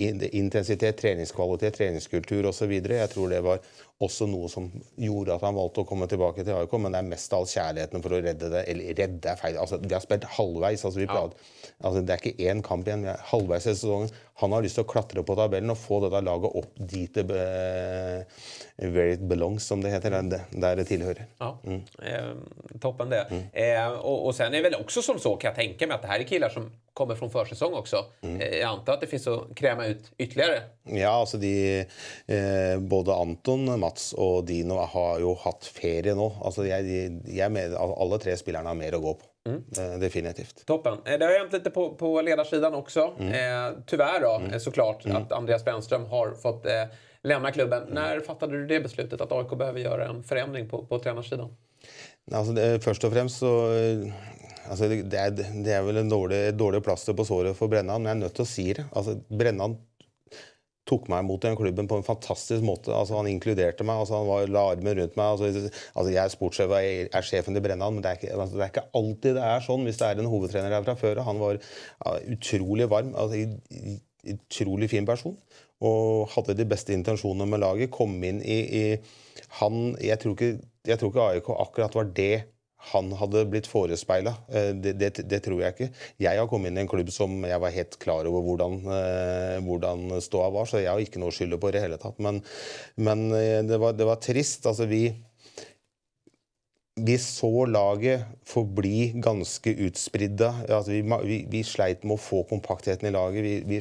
intensitet, treningskvalitet, treningskultur osv. Jeg tror det var også noe som gjorde at han valgte å komme tilbake til AIK, men det er mest av all kjærligheten for å redde det. Eller redde er feil. Altså, vi har spilt halvveis. Altså, ja. altså, det er ikke én kamp igjen. Vi er halvveis i sesongen. Han har lyst til å klatre på tabellen og få dette laget opp dit det uh, Where it belongs, som det heter. Der, der det tilhører. Ja. Mm. Eh, toppen, det. Mm. Eh, og, og sen är det väl som så, kan jeg tenke meg at det här är killar som kommer fra førsesong også. Mm. Eh, antar at det finns å kreme ut ytterligere? Ja, alltså de, eh, både Anton, Mats Mats og Dino har jo hatt ferie nå. Altså jeg, jeg med, alle tre spillerne har mer å gå på. Mm. Eh, definitivt. Toppen. Eh, det har hänt litt på, på ledarsidan også. Mm. Eh, tyvärr då, mm. Eh, såklart, mm. att Andreas Brännström har fått eh, lämna klubben. Mm. När fattade du det beslutet, at AIK behøver gjøre en forandring på, på tränarsidan? Alltså, det, först och främst så altså, det, det, er, det, er, vel en dårlig, dårlig plaster på såret for Brennan, men jeg er nødt til å si det. Altså, Brennan tok meg imot i den klubben på en fantastisk måte. Altså, han inkluderte meg, altså, han var, la armen rundt meg. Altså, altså jeg er sportssjef og jeg er sjefen til Brennan, men det er, ikke, altså, det er, ikke, alltid det er sånn hvis det er en hovedtrener der fra før. Han var ja, utrolig varm. Altså, utrolig fin person og hadde de beste intensjonene med laget. Kom inn i, i han jeg tror, ikke, jeg tror ikke AIK akkurat var det han hadde blitt forespeila. Eh, det, det, det, tror jeg ikke. Jeg har kommet inn i en klubb som jeg var helt klar over hvordan, eh, hvordan ståa var, så jeg har ikke noe å skylde på i det hele tatt. Men, men eh, det, var, det, var, trist. Altså, vi vi så laget forbli ganske utspridde. Altså, vi, vi, vi, sleit med å få kompaktheten i laget. Vi,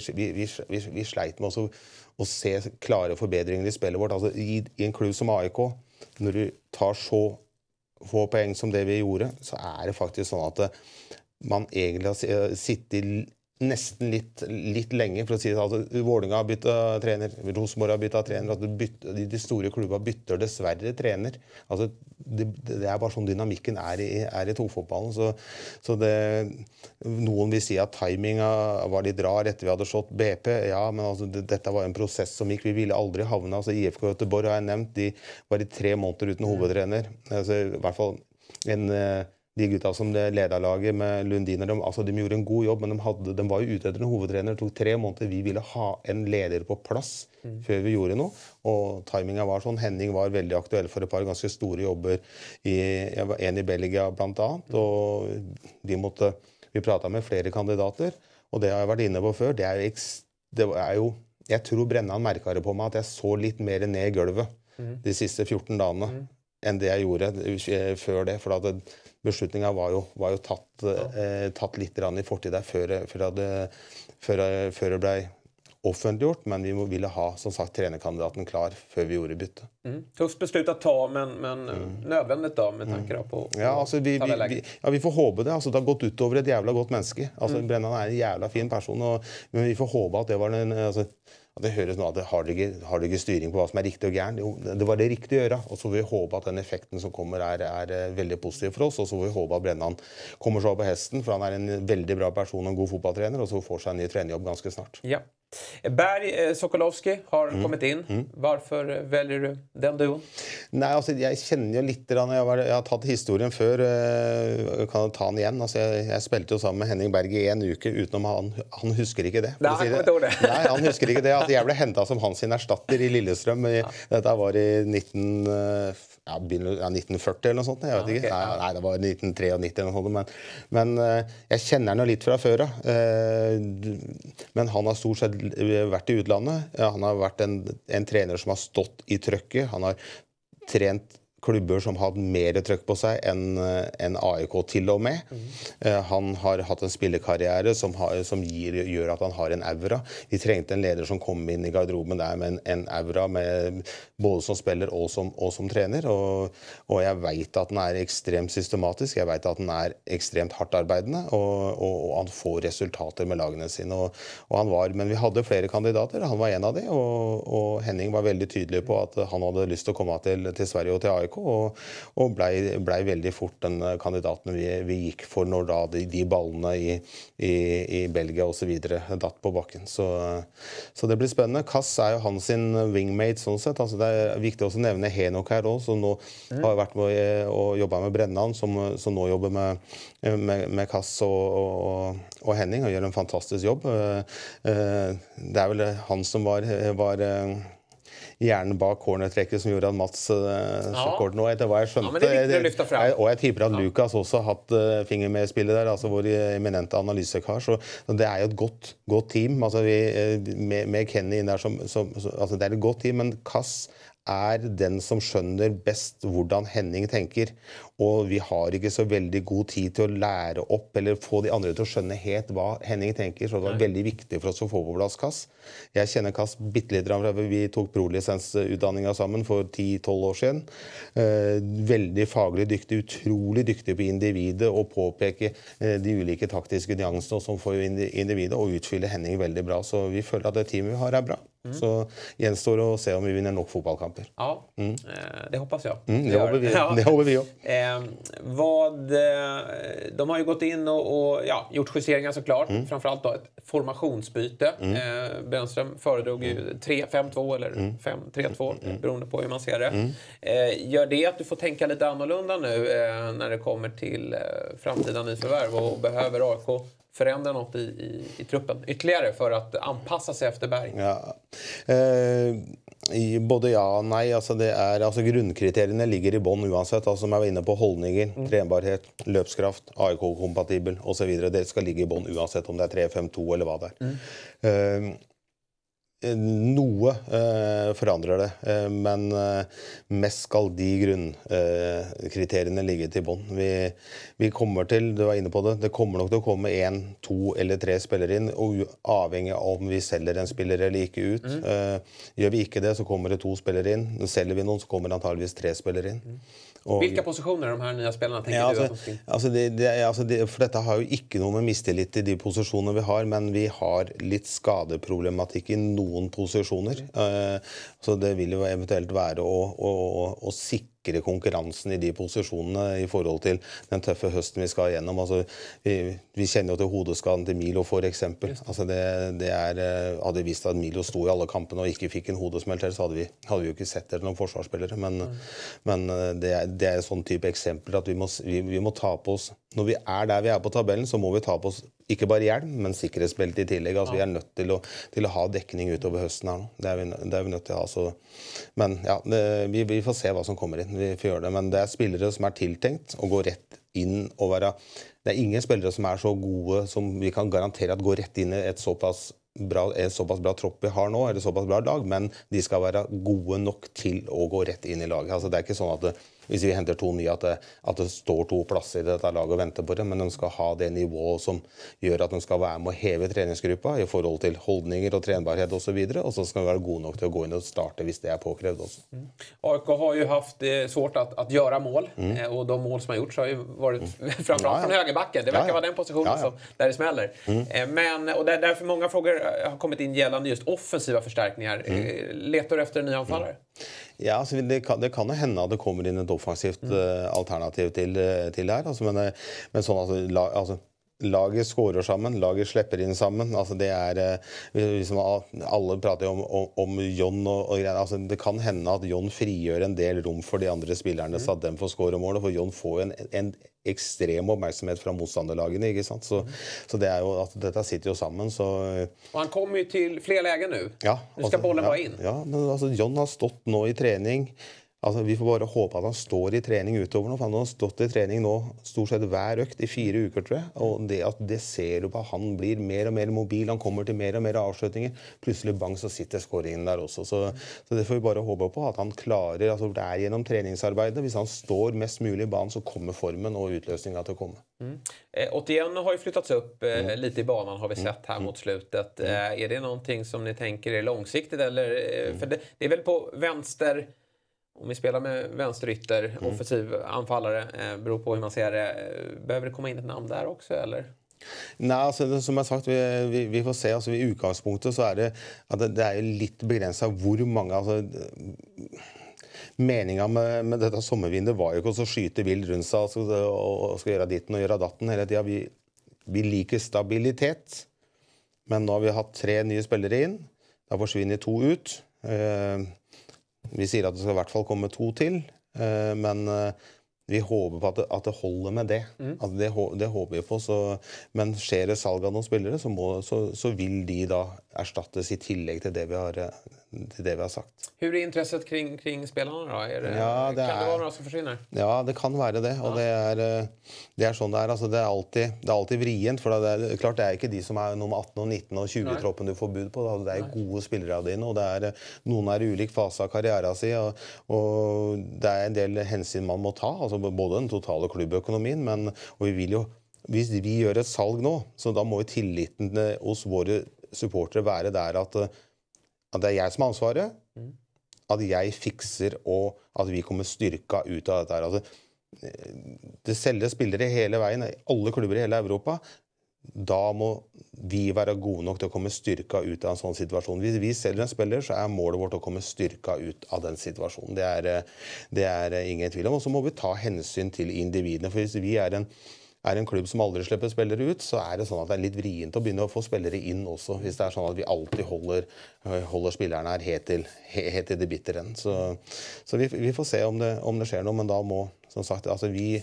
vi sleit med å, å, se klare forbedringer i spillet vårt. Altså, i, i en klubb som AIK, når du tar så få poeng som det vi gjorde, så er det faktisk sånn at man egentlig har eh, sittet nesten litt, litt lenge. for å si det sånn. Vålinga har bytta trener, Rosenborg har bytta trener. Altså bytter, de, store klubba bytter dessverre trener. Altså, det, det, er bare sånn dynamikken er i, er i togfotballen. Så, så det, noen vil si at timinga var litt rar etter vi hadde slått BP. Ja, men altså, det, dette var en prosess som gikk. Vi ville aldri havne altså IFK Göteborg har jeg nevnt. De var i tre måneder uten hovedtrener. Altså, I hvert fall en eh, de gutta som leda laget med Lundiner, de, altså de, gjorde en god jobb, men de, hadde, de var jo ute etter en hovedtrener. Det tok tre måneder. Vi ville ha en leder på plass mm. før vi gjorde noe. Og timinga var sånn. Henning var veldig aktuell for et par ganske store jobber. I, jeg var en i Belgia, blant annet. Mm. Og de Vi prata med flere kandidater, og det har jeg vært inne på før. Det er jo, det er jo Jeg tror Brennan merka det på meg at jeg så litt mer ned i gulvet mm. de siste 14 dagene. Mm. Enn det jeg gjorde før det. For at det, beslutninga var, var, jo tatt, eh, tatt litt i fortida, før, før, det, før, før det ble offentliggjort, men vi ville ha som sagt, trenerkandidaten klar før vi gjorde byttet. Mm. Tøft beslut å ta, men, men eh, mm. nødvendig da, med tanke mm. på, på ja, altså, vi, vi, vi, ja, vi, får håpe det. Altså, det har gått utover et jævla godt menneske. Altså, mm. Brennan er en jævla fin person, og, men vi får håpe at det var den altså, det høres nå at det har, ikke, har du ikke styring på hva som er riktig og gærent? Jo, det var det riktige å gjøre. Og så får vi håpe at den effekten som kommer, er, er eh, veldig positiv for oss. Og så får vi håpe at Brennan kommer seg opp på hesten, for han er en veldig bra person og en god fotballtrener, og så får seg en ny trenerjobb ganske snart. Ja. Berg eh, Sokolowski har mm. kommet inn. Mm. Hvorfor eh, velger du den duoen? Nei, altså, Jeg kjenner jo litt jeg har, jeg har tatt historien før. Jeg eh, kan ta den igjen. Altså, jeg, jeg, spilte jo sammen med Henning Berg i en uke utenom han. Han husker ikke det. Nei, si det. det. Nei, han husker ikke det. At altså, jeg ble henta som hans erstatter i Lillestrøm. I, ja. Dette var i 19 ja, 1940 eller noe sånt. jeg vet ikke. Nei, nei det var 1993 eller noe sånt. Men, men eh, jeg kjenner han jo litt fra før av. Eh, men han har stort sett vært i utlandet. Han har vært en, en trener som har stått i trøkket. Han har trent klubber som har hatt mer trøkk på seg enn en eh, AIK, til og med. Mm. Uh, han har hatt en spillekarriere som, har, som gir, gjør at han har en aura. vi trengte en leder som kom inn i garderoben der med en, en aura, med, både som spiller og som, og som trener. Og, og jeg veit at den er ekstremt systematisk, jeg veit at den er ekstremt hardtarbeidende, og, og, og, han får resultater med lagene sine. Var, men vi hadde flere kandidater, han var en av de, og, Henning var veldig tydelig på at han hadde lyst til å komme til, til Sverige og til AIK. KrK, og, og blei ble veldig fort den kandidaten vi, vi gikk for når da de, de ballene i, i, i Belgia osv. datt på bakken. Så, så, det blir spennende. Kass er jo hans wingmate sånn sett. Altså, det er viktig å nevne Henok her òg, som nå mm. har vært med og jobba med Brennan, som, som, nå jobber med, med, med Kass og, og, og, Henning og gjør en fantastisk jobb. Eh, eh, det er vel han som var, var eh, hjernen bak cornertrekket som gjorde at Mats eh, skåret nå, etter hva jeg skjønte. Ja, det Jeg, og jeg tipper at Lucas også har hatt eh, finger med spillet der, altså vår eminente analysekar. Så det er jo et godt, godt team. Altså vi, eh, med, med, Kenny inn der som, som, altså Det er et godt team, men Kass er den som skjønner best hvordan Henning tenker. Og vi har ikke så veldig god tid til å lære opp eller få de andre til å skjønne helt hva Henning tenker, så det var veldig viktig for oss å få på plass Kass. Jeg kjenner Kass bitte litt fra vi tok prolisensutdanninga sammen for 10-12 år siden. Eh, veldig faglig dyktig, utrolig dyktig på individet og påpeke eh, de ulike taktiske nyansene som får individet, og utfyller Henning veldig bra. Så vi føler at det teamet vi har, er bra. Mm. Så gjenstår det å se om vi vinner nok fotballkamper. Ja, mm. Eh, det hoppas jeg. Mm, det, håper vi, ja. det håper vi òg. Eh, eh, de har jo gått inn og, og ja, gjort justeringer, så klart. Mm. Framförallt då ett formationsbyte. Mm. Eh, Brännström föredrog ju 3-5-2 mm. eller 5-3-2 mm. beroende på hvordan man ser det. Eh, gör det at du får tenke litt annorlunda nu eh, når det kommer til eh, framtida nyförvärv och behöver AIK förändra något i, i, i truppen ytterligare för att anpassa sig efter Berg? Ja. Eh, både ja och nej. Alltså det är, alltså grundkriterierna ligger i bånn uansett. Alltså som jag var inne på, hållningar, mm. tränbarhet, löpskraft, AIK-kompatibel och så vidare. Det ska ligga i bånn uansett om det är 3-5-2 eller vad det är. Mm. Eh, noe eh, forandrer det, eh, men eh, mest skal de grunnkriteriene eh, ligge til bånn. Vi, vi, kommer til, du var inne på det, det kommer nok til å komme én, to eller tre spillere inn, og avhengig av om vi selger en spiller eller ikke ut. Mm. Eh, gjør vi ikke det, så kommer det to spillere inn. Selger vi noen, så kommer det antageligvis tre spillere inn. Mm. Og, Hvilke posisjoner er de her nye spillerne? tenker ja, altså, du? altså, det, det, altså det, for dette har jo ikke noe med mistillit til de posisjonene vi har, men vi har litt skadeproblematikk i noen posisjoner. Mm. Uh, så det vil jo eventuelt være å, å, å, å sikre sikre konkurransen i de posisjonene i forhold til den tøffe høsten vi skal gjennom. Altså, vi, vi, kjenner jo til hodeskaden til Milo, f.eks. Altså, det, det er, eh, hadde visst at Milo sto i alle kampene og ikke fikk en hodesmell så hadde vi, hadde vi, jo ikke sett etter noen forsvarsspillere. Men, mm. men eh, det, er, det, er, sånn type eksempel at vi må, vi, vi må ta på oss Når vi er der vi er på tabellen, så må vi ta på oss ikke bare hjelm, men sikkerhetsbelte i tillegg. Altså, Vi er nødt til å, til å, ha dekning utover høsten her nå. Det er vi, det er vi nødt til å ha. Så. Men ja, det, vi, vi, får se hva som kommer inn. Vi får gjøre det. Men det er spillere som er tiltenkt å gå rett inn og være Det er ingen spillere som er så gode som vi kan garantere at går rett inn i et såpass bra, en såpass bra tropp vi har nå, eller såpass bra lag, men de skal være gode nok til å gå rett inn i laget. Altså, det er ikke sånn at det, hvis vi henter to nye, at det, at det står to plasser i dette laget og venter på det, men de skal ha det nivået som gjør at de skal være med å heve treningsgruppa i forhold til holdninger og trenbarhet osv., og, så og så skal de være gode nok til å gå inn og starte hvis det er påkrevd også. Mm. AIK har jo hatt eh, svårt å gjøre mål, mm. Eh, og de mål som har gjort, så har jo vært mm. framför allt ja, ja. högerbacken. Det verkar ja, være den positionen Som, där det smäller. Mm. Eh, men, det er derfor mange frågor har kommet inn gällande just offensiva förstärkningar. Mm. Letar du efter en ny anfaller? Mm. Ja, altså det, kan, det, kan, jo hende at det kommer inn et offensivt mm. uh, alternativ til, eh, til det her. Altså, men, eh, men sånn altså, la, altså Laget skårer sammen, laget slipper inn sammen. Altså det er eh, liksom, Alle prater jo om, om, om, John og, og greier. Altså det kan hende at John frigjør en del rom for de andre spillerne, mm. så at de får skåre målet. For John får en, en, ekstrem oppmerksomhet fra motstanderlagene. ikke sant? Så, mm. så det er jo at dette sitter jo sammen, så eh. Og han kommer jo til flere leger nå. Ja, altså, nå skal bollen ja, bare inn. Ja, men altså John har stått nå i trening. Altså, Vi får bare håpe at han står i trening utover nå. for Han har stått i trening nå stort sett hver økt i fire uker. tror jeg, og Det at det ser du på han blir mer og mer mobil, han kommer til mer og mer avslutninger. Plutselig bang, så sitter skåringen der også. Så, så, det får vi bare håpe på. At han klarer altså Det er gjennom treningsarbeidet. Hvis han står mest mulig i banen, så kommer formen og utløsninga til å komme. Mm. Eh, Ottien har jo flyttet seg opp eh, mm. litt i banen, har vi mm. sett her mm. mot slutten. Eh, er det noe som dere tenker er langsiktig, eller? Eh, for det, det er vel på venstre om vi spelar med vänsterytter, mm. offensiv anfallare, eh, beror på hur man ser det. Eh, behöver det komma in ett namn där också eller? Nei, altså, det, som jeg har sagt, vi, vi, vi, får se. altså I utgangspunktet så er det, det, det er litt begrensa hvor mange altså, Meninga med, med, dette sommervinduet var jo ikke å skyte vilt rundt seg altså, og, og, skal gjøre ditten og gjøre datten hele tida. Vi, vi, liker stabilitet, men nå har vi hatt tre nye spillere inn. Da forsvinner to ut. Uh, vi sier at det skal i hvert fall komme to til, eh, men eh, vi håper på at det, at det holder med det. Mm. Altså det, det. håper vi på. Så, men skjer det salg av noen spillere, så, må, så, så, vil de da erstattes i tillegg til det vi har eh, till det vi har sagt. Hur er intresset kring, kring spelarna då? Det, ja, det kan är, det vara några som forsvinner? Ja, det kan være det. Ja. det er, eh, det er sånn det er. Altså, det, er alltid, det er alltid vrient. For det er, klart det er ikke de som er nummer 18 og 19 og 20-troppen du får bud på. Da. Altså, det er Nei. gode spillere av dine, og det er, eh, noen er i ulik fase av karrieren sin. Og, og, det er en del hensyn man må ta. Altså både den totale klubbøkonomien, men og vi vil jo hvis vi gjør et salg nå, så da må jo tilliten eh, hos våre supportere være der at at det er jeg som har ansvaret. Mm. At jeg fikser, og at vi kommer styrka ut av dette. her. Altså, eh, det selges spillere hele veien, alle klubber i hele Europa. Da må vi være gode nok til å komme styrka ut av en sånn situasjon. Hvis vi selger en spiller, så er målet vårt å komme styrka ut av den situasjonen. Det er, eh, det er eh, ingen tvil om. Og så må vi ta hensyn til individene. For hvis vi er en er en klubb som aldri slipper spillere ut, så er det sånn at det er litt vrient å begynne å få spillere inn også, hvis det er sånn at vi alltid holder, eh, holder spillerne her helt til, helt til det bitter end. Så, så vi, vi, får se om det, om det, skjer noe, men da må som sagt altså vi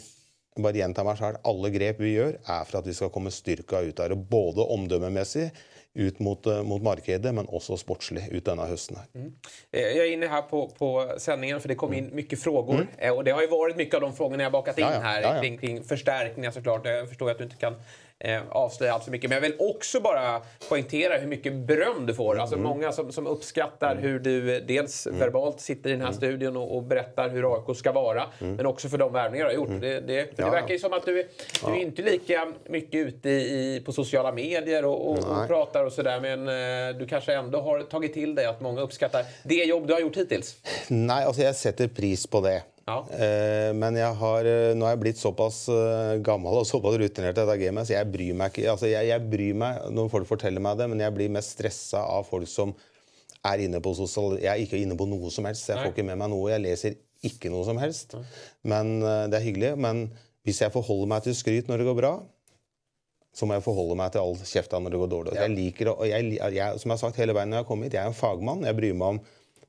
bare gjenta meg sjøl. Alle grep vi gjør, er for at vi skal komme styrka ut av det. Både omdømmemessig, ut mot, eh, mot, markedet, men også sportslig ut denne høsten. her. Mm. Eh, jeg er inne her på, på sendingen, for det kom inn mye spørsmål. Mm. Og mm. eh, det har jo vært mye av de spørsmålene jeg har bakat inn ja, ja. her, kring, kring så klart. Jeg forstår at du ikke kan eh, avslöja allt för mycket. Men jag vill också bara poängtera hur mycket beröm du får. Alltså mm. många som, som uppskattar mm. hur du eh, dels mm. verbalt sitter i den här studion och, och berättar hur AIK ska vara. Men också för de värvningar du har gjort. Det, det, ja. det, verkar ju som att du, du är inte lika mycket ute i, på sociala medier och, och, och pratar och sådär. Men eh, du kanske ändå har tagit till dig att många uppskattar det jobb du har gjort hittills? Nej, alltså jag sätter pris på det. Eh, men jeg har, eh, nå er jeg blitt såpass eh, gammel og såpass rutinert i dette gamet, så jeg bryr meg ikke altså jeg, jeg, bryr meg når folk forteller meg det, men jeg blir mest stressa av folk som er inne på sosial... Jeg er ikke inne på noe som helst. Jeg får ikke med meg noe. Jeg leser ikke noe som helst. Men Det er hyggelig. Men hvis jeg forholder meg til skryt når det går bra, så må jeg forholde meg til all kjefta når det går dårlig. Ja. Jeg liker, og jeg, jeg, som jeg har sagt hele veien når jeg har kommet hit, jeg er en fagmann. Jeg bryr meg om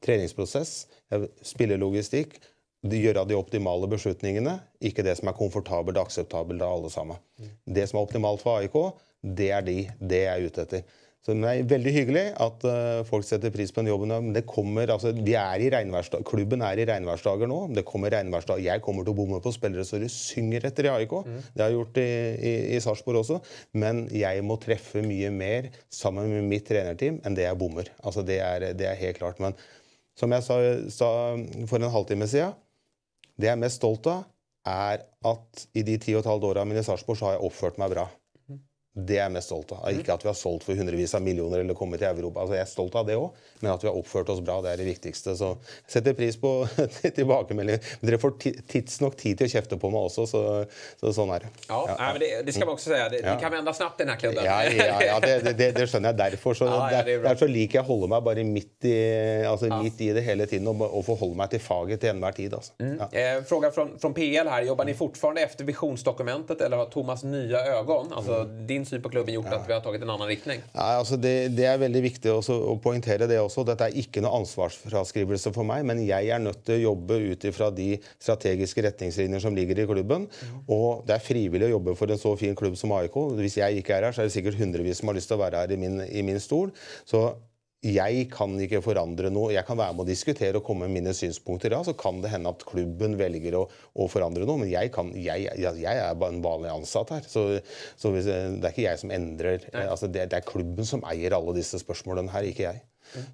treningsprosess, jeg spiller logistikk, gjøre de optimale beslutningene, ikke det som er komfortabelt og akseptabelt av alle sammen. Det som er optimalt for AIK, det er de. Det jeg er ute etter. Så det er veldig hyggelig at uh, folk setter pris på den jobben. det kommer, altså, vi er i klubben er i regnværsdager nå. Det kommer regnværsdag. Jeg kommer til å bomme på spillere så de synger etter i AIK. Mm. Det har jeg gjort i, i, i Sarpsborg også. Men jeg må treffe mye mer sammen med mitt trenerteam enn det jeg bommer. Altså, det, er, det er helt klart. Men som jeg sa, sa for en halvtime siden det jeg er mest stolt av, er at i de ti og et halvt åra mine i Sarpsborg, så har jeg oppført meg bra. Det er jeg mest stolt av. Ikke at vi har solgt for hundrevis av millioner eller kommet til Europa. Altså, jeg er stolt av det òg, men at vi har oppført oss bra, det er det viktigste. Så jeg setter pris på tilbakemeldinger. Dere får tidsnok tid til å kjefte på meg også, så, så sånn er det. Ja, ja. ja det, det, skal man også si. Det, ja. det kan vende snart, denne klubben. Ja, ja det, det, skjønner jeg. Derfor så, derfor liker jeg å holde meg bare midt i, altså, midt i det hele tiden og, og forholde meg til faget til enhver tid. Altså. Mm. Eh, fråga fra, PL her. Jobber dere mm. fortsatt etter visjonsdokumentet, eller har Thomas nye øyne? Altså, mm. din din syn på klubben gjort at vi har tatt en annen riktning? Nei, altså det, det, er veldig viktig også, å poengtere det også. Dette er ikke noe ansvarsfraskrivelse for meg, men jeg er nødt til å jobbe ut ifra de strategiske retningslinjer som ligger i klubben. Mm. Og det er frivillig å jobbe for en så fin klubb som AIK. Hvis jeg ikke er her, så er det sikkert hundrevis som har lyst til å være her i min, i min stol. Så jeg kan ikke forandre noe. Jeg kan være med å diskutere og komme med mine synspunkter. Ja, så kan det hende at klubben velger å, å forandre noe, men jeg, kan, jeg, jeg, er bare en vanlig ansatt her. Så, så hvis, eh, det er ikke jeg som endrer eh, altså, det, det, er klubben som eier alle disse spørsmålene her, ikke jeg.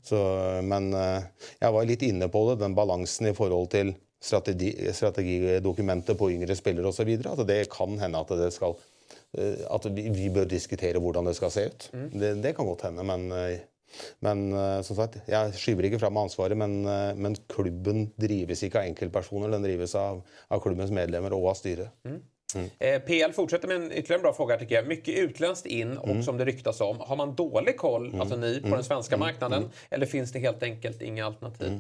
Så, men eh, jeg var litt inne på det, den balansen i forhold til strategi, strategidokumentet på yngre spillere osv. At det kan hende at det skal at vi, bør diskutere hvordan det skal se ut. Mm. Det, det, kan godt hende, men men eh, som sagt, jeg skyver ikke fra ansvaret, men, uh, men, klubben drives ikke av enkeltpersoner. Den drives av, av klubbens medlemmer og av styret. Mm. Mm. Eh, PL fortsetter med en ytterligere bra fråga. mye jag. inn, og mm. som det ryktes om. Har man dålig koll, mm. Alltså, ni, på mm. den svenska mm. marknaden eller finns det helt enkelt ingen alternativ?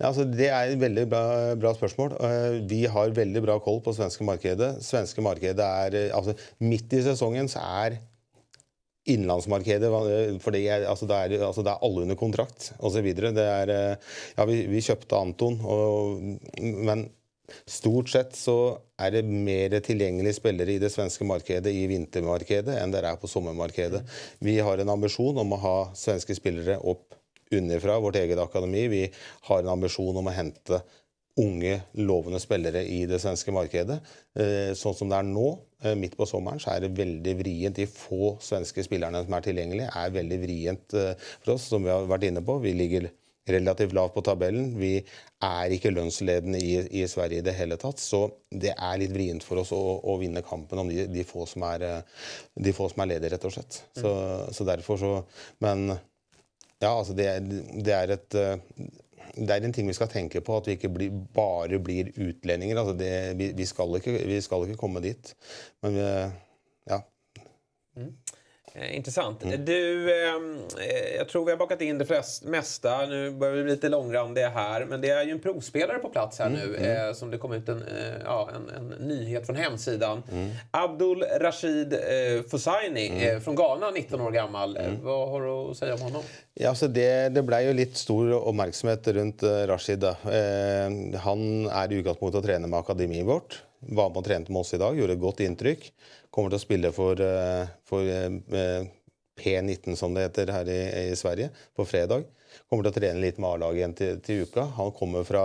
Alltså, det er et veldig bra, bra spørsmål. vi har veldig bra koll på svenska markedet. Svenska markedet er, uh, altså, midt i sesongen så er innenlandsmarkedet, for det altså, er, altså det, er, altså det er, alle under kontrakt osv. Eh, ja, vi, vi kjøpte Anton, og, men stort sett så er det mer tilgjengelige spillere i det svenske markedet i vintermarkedet enn det er på sommermarkedet. Mm. Vi har en ambisjon om å ha svenske spillere opp underfra, vårt eget akademi. Vi har en ambisjon om å hente unge, lovende spillere i det svenske markedet. Eh, sånn som det er nå, eh, midt på sommeren, så er det veldig vrient. De få svenske spillerne som er tilgjengelige, er veldig vrient eh, for oss, som vi har vært inne på. Vi ligger relativt lavt på tabellen. Vi er ikke lønnsledende i, i, Sverige i det hele tatt, så det er litt vrient for oss å, å vinne kampen om de, de, få som er, de få som er ledige, rett og slett. Så, så derfor så Men ja, altså, det, det er et det er en ting vi skal tenke på, at vi ikke blir, bare blir utlendinger. Altså det, vi, vi, skal ikke, vi, skal ikke, komme dit. Men vi, eh, Eh, intressant. Mm. Du, ehm, eh, jag tror vi har bakat in det flest, mesta. Nu börjar vi bli lite långrandiga här. Men det är ju en provspelare på plats här mm. nu mm. Eh, som det kom ut en, eh, ja, en, en, nyhet från hemsidan. Mm. Abdul Rashid eh, Fusaini mm. eh, från Ghana, 19 år gammal. Eh, vad har du att säga om honom? Ja, alltså det, det ble jo litt stor oppmerksomhet rundt Rashid. han er i utgangspunktet å trene med akademiet vårt. Var med og trente med oss i dag, gjorde et godt inntrykk. Kommer til å spille for, eh, for eh, P19, som det heter her i, i, Sverige, på fredag. Kommer til å trene litt med A-laget igjen til, til, uka. Han kommer fra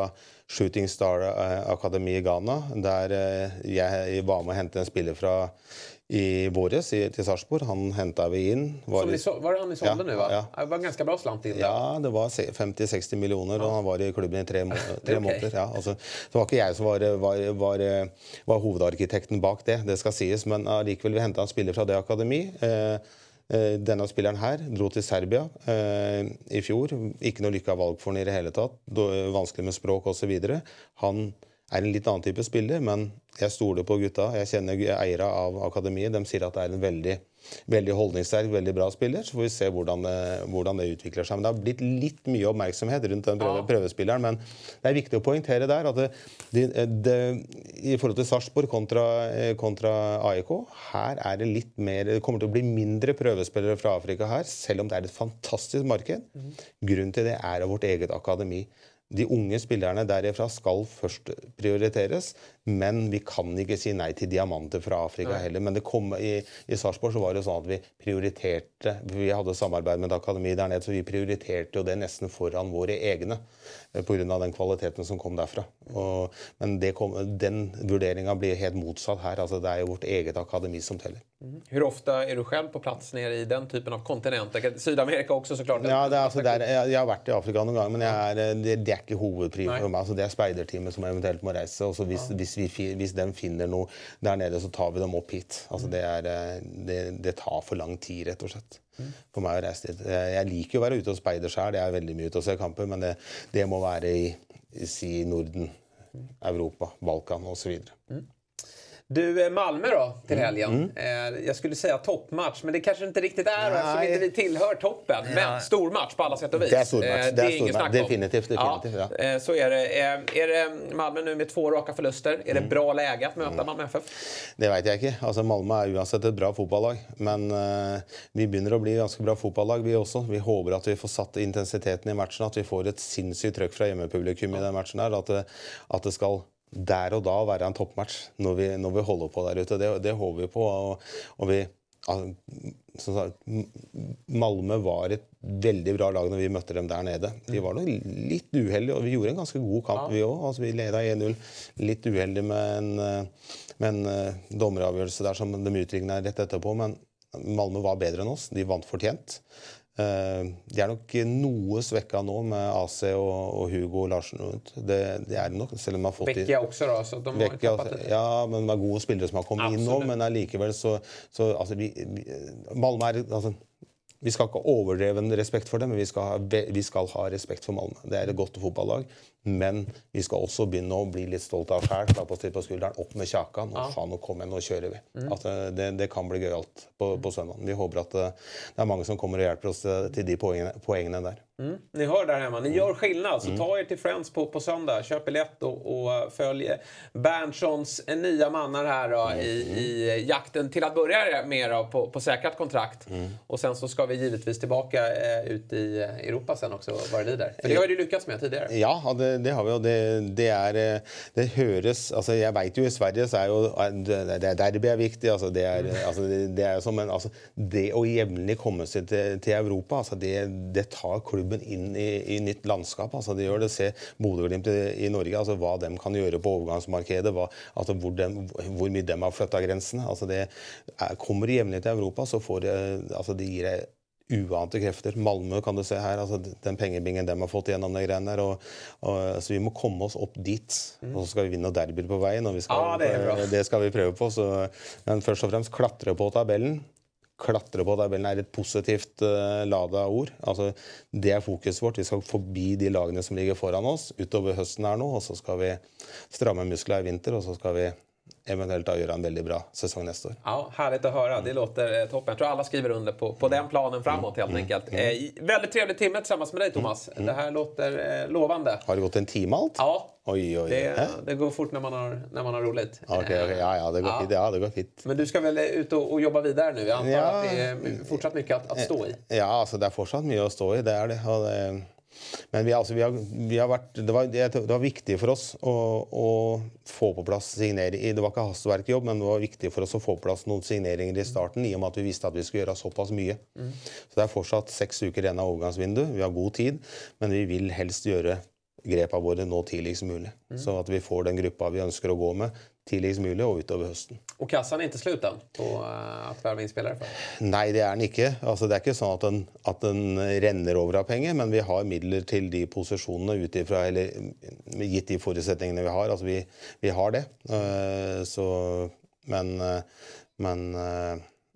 Shooting Star eh, Akademi i Ghana, der jeg var med å hente en spiller fra i våres til Sarpsborg. Han henta vi inn. Var, i, var det han i Solde ja, nå, va? Ja. Det var ganske bra slant inn? Da. Ja, det var 50-60 millioner, og han var i klubben i tre, må tre okay. måneder. Ja, altså, det var ikke jeg som var, var, var, hovedarkitekten bak det, det skal sies, men allikevel, vi henta en spiller fra det akademi. Eh, eh, denne spilleren her dro til Serbia eh, i fjor. Ikke noe lykka valg for ham i det hele tatt. Vanskelig med språk osv. Han er en litt annen type spiller, men jeg stoler på gutta. Jeg kjenner eiere av akademiet. De sier at det er en veldig, veldig holdningssterk, veldig bra spiller. Så får vi se hvordan, eh, hvordan, det utvikler seg. Men Det har blitt litt mye oppmerksomhet rundt den prøve, prøvespilleren. Men det er viktig å poengtere der at det, det, det, i forhold til Sarpsborg kontra, eh, kontra, AIK, her er det litt mer Det kommer til å bli mindre prøvespillere fra Afrika her, selv om det er et fantastisk marked. Mhm. Grunnen til det er av vårt eget akademi. De unge spillerne derifra skal først prioriteres. Men vi kan ikke si nei til diamanter fra Afrika heller. Men det kom, i, i Sarpsborg var det sånn at vi prioriterte Vi hadde samarbeid med et akademi der nede, så vi prioriterte jo det nesten foran våre egne. Eh, Pga. den kvaliteten som kom derfra. Og, men kom, den vurderinga blir helt motsatt her. Altså, det er jo vårt eget akademi som teller. Mm. Hvor ofte er du selv på plass nede i den typen av kontinenter? Syd-Amerika også, så klart. Ja, er, altså, der, jeg, jeg, har vært i Afrika noen ganger, men er, eh, det, det, er ikke hovedprim for meg. Altså, det er speiderteamet som eventuelt må reise. og Hvis, hvis, hvis, vi, hvis de finner noe der nede, så tar vi dem opp hit. Altså, det, er, eh, det, det tar for lang tid, rett og slett. For meg å reise dit. Eh, jeg liker jo å være ute og speide sjøl. Jeg er veldig mye ute og ser kamper, men det, det må være i si Norden, Europa, Balkan osv. Mm. Du, eh, Malmö då, till mm, helgen. Mm. Eh, jag skulle säga toppmatch, men det kanske inte riktigt är Nej. eftersom inte vi tillhör toppen. Ja. Men stor match på alla sätt och vis. Det är stor eh, match. Eh, det, det är, är om. Definitivt. definitivt ja. ja. Eh, så är det. Eh, är det Malmö nu med två raka förluster? Är det mm. bra läge att möta mm. Malmö FF? Det vet jag inte. Alltså, Malmö är oavsett ett bra fotbollslag, men vi börjar att bli ganska bra fotbollslag vi också. Vi hoppas att vi får satt intensiteten i matchen, att vi får ett sinnssykt tryck från hemmapublikum i den matchen här, att det, att det ska der og da å være en toppmatch når vi, når vi holder på der ute. Det, det håper vi på. og, og vi Altså, Malmö var et veldig bra lag når vi møtte dem der nede. Vi var nok litt uheldige, og vi gjorde en ganske god kamp, vi òg. Altså, vi leda 1-0. Litt uheldig med en, eh, med en, eh, dommeravgjørelse der som de utligna rett etterpå. Men Malmö var bedre enn oss. De vant fortjent. Eh, de er nok noe svekka nå med AC og, og Hugo Larsen rundt. Det, det, er nok, selv om man har fått Bekke også, da. så de har Bekke, altså, Ja, men det er gode spillere som har kommet Absolutt. inn nå. Men allikevel så, så altså, vi, vi, Malmö er altså, Vi skal ikke ha overdreven respekt for dem, men vi skal ha, vi skal ha respekt for Malmö. Det er et godt fotballag. Men vi skal også begynne å bli litt stolt av sjæl. Klappe oss på skulderen. Opp med kjakan. Og ja. faen, nå kom igjen, nå kjører vi. Mm. At eh, det, det, kan bli gøyalt på, på søndag. Vi håper at eh, det, er mange som kommer og hjelper oss eh, til de poengene, poengene der. Mm. Ni hör där hemma, ni mm. gör skillnad. Så mm. ta er til Friends på, på söndag. Köp biljett och, och följ Berntssons nya mannar här då, i, mm. i jakten til att börja med då, på, på säkrat kontrakt. Mm. Och sen så skal vi givetvis tilbake ut i Europa sen også. Hva det lider. För det har du lyckats med tidligere? Ja, det det har vi jo. Det, det, er eh, Det høres altså Jeg veit jo i Sverige så er jo eh, det derby er viktig. altså Det er mm. altså, jo sånn, men altså det å jevnlig komme seg til, til Europa, altså det, det, tar klubben inn i, i, nytt landskap. altså Det gjør det. Se Bodø-Glimt i, Norge, altså hva de kan gjøre på overgangsmarkedet. Hva, altså hvor, de, hvor mye de har flytta grensene. altså det er, eh, Kommer du jevnlig til Europa, så får det, altså det gir deg uante krefter. Malmö kan du se her, altså den pengebingen de har fått gjennom de greiene der. Og, og, altså vi må komme oss opp dit. Mm. Og så skal vi vinne noen derbyer på veien, og skal, ah, det, det, skal vi prøve på. Så, men først og fremst klatre på tabellen. Klatre på tabellen er et positivt uh, lada ord. Altså, det er fokuset vårt. Vi skal forbi de lagene som ligger foran oss utover høsten her nå, og så skal vi stramme muskler i vinter, og så skal vi eventuellt att göra en veldig bra säsong neste år. Ja, herlig å høre. Det låter eh, toppen. Jeg tror alle skriver under på, på den planen mm. framåt helt mm. enkelt. Veldig mm. Eh, väldigt trevlig timme tillsammans med deg, Thomas. Det her låter eh, lovende. Har det gått en time alt? Ja. Oi, oi, det, det, går fort når man har, när man har roligt. okay, okay. Eh, ja, ja, det går ja. Fint. ja, det går fint. Men du skal vel ut og och jobba videre nu? Jag antar ja. att det er fortsatt mye å stå i? Ja, alltså, det er fortsatt mye å stå i. Det er det. Och det men vi, altså, vi, har, vi har, vært, det var, det, det, var, viktig for oss å, å få på plass signeringer. Det var ikke hastverkjobb, men det var viktig for oss å få på plass noen signeringer i starten, i og med at vi visste at vi skulle gjøre såpass mye. Mm. Så det er fortsatt seks uker igjen av overgangsvinduet. Vi har god tid, men vi vil helst gjøre grepene våre nå tidligst mulig. Mm. Så at vi får den gruppa vi ønsker å gå med, tidligst mulig og utover høsten. Og kassen er ikke slutt på eh, at verve innspillere? For. Nei, det er den ikke. Altså, det er ikke sånn at den, at den, renner over av penger, men vi har midler til de posisjonene utifra, Eller mm, gitt de forutsetningene vi har. Altså, vi, vi har det. Uh, så Men, uh, men uh,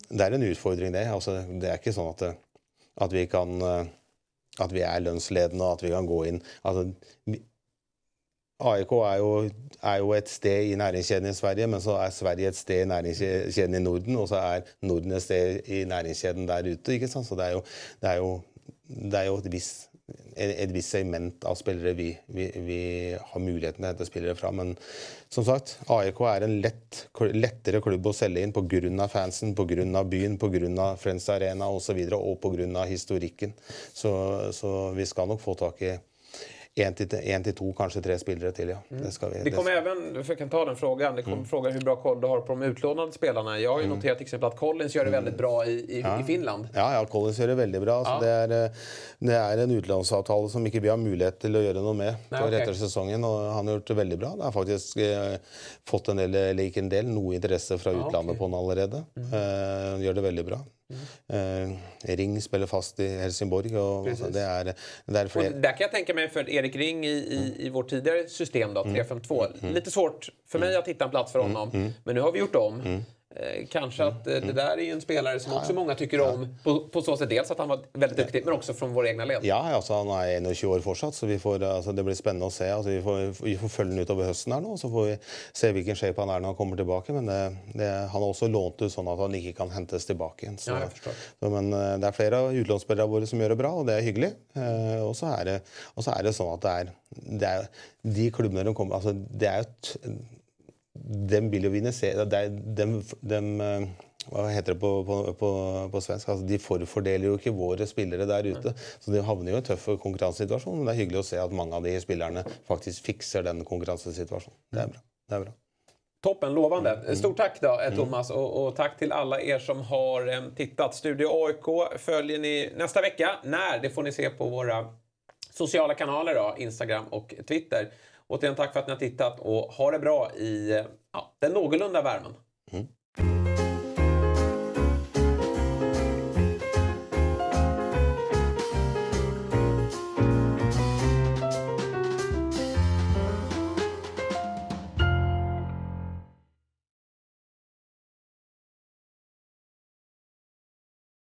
det er en utfordring, det. Altså, det er ikke sånn at, at vi kan at vi er lønnsledende og at vi kan gå inn altså, AIK er jo, er jo, et sted i næringskjeden i Sverige, men så er Sverige et sted i næringskjeden i Norden, og så er Norden et sted i næringskjeden der ute. ikke sant? Så det er jo, det er jo, det er jo et visst et visst segment av spillere vi, vi, vi, har muligheten til å spille spillere fra. Men som sagt, AIK er en lett, lettere klubb å selge inn pga. fansen, pga. byen, pga. Friends Arena osv. Og, så videre, og pga. historikken. Så, så vi skal nok få tak i en til en till två, kanske tre spillere til, Ja. Mm. Det, vi, det kommer det... även, för jag kan ta den frågan, det kommer mm. frågan hur bra koll du har på de utlånade spelarna. Jeg har ju mm. noterat till exempel Collins gjør det veldig bra i, i, ja. i Finland. Ja, ja, Collins gjør det veldig bra. Ja. Så det, er eh, det är en utlånsavtale som ikke vi har möjlighet till att göra något med Nej, okay. efter säsongen. Och han har gjort det veldig bra. Det har faktisk eh, fått en del, eller ikke en del, något intresse från ja, utlandet okay. på han allerede. Mm. Eh, gör det veldig bra. Eh, Ring spiller fast i Helsingborg. Og, altså, det, er, det er flere. Og der kan jeg tenke meg, for Erik Ring i, i, i vårt tidligere system, då, 3-5-2, mm. mm. litt svårt for meg å hitta en plats för honom, mm. Mm. men nå har vi gjort om. Eh, kanske att eh, det mm. där är ju en spelare som också många tycker om. På, på så sätt dels att han var väldigt duktig, men også fra våre egne led. Ja, altså, han er 21 år fortsatt, så får, altså, det blir spennende å se. Altså, vi, får, vi, får, følge den utover høsten her nå, så får vi se hvilken shape han er når han kommer tilbake. Men det, det, han har også lånt ut sånn at han ikke kan hentes tilbake igjen. Så, ja, så, men eh, det er flere av våre som gjør det bra, og det er hyggelig. Eh, og, så er det, og så er det sånn at det er, det er de klubbene de kommer altså, det er jo de vil jo vinnisere dem, dem, eh, Hva heter det på, på, på, på svensk? Altså, de forfordeler jo ikke våre spillere der ute. Så de havner jo i en tøff konkurransesituasjon. Men det er hyggelig å se at mange av de spillerne faktisk fikser den konkurransesituasjonen. Det er bra. Det er bra. Toppen, lovende. Mm. Stort takk da, eh, mm. Thomas, Og och tack till alla er som har eh, tittet Studio AIK Følger ni nästa vecka. När? Det får ni se på våre sosiale kanaler, da. Instagram og Twitter. Återigen tack för att ni har tittat och ha det bra i ja, den någorlunda värmen. Mm.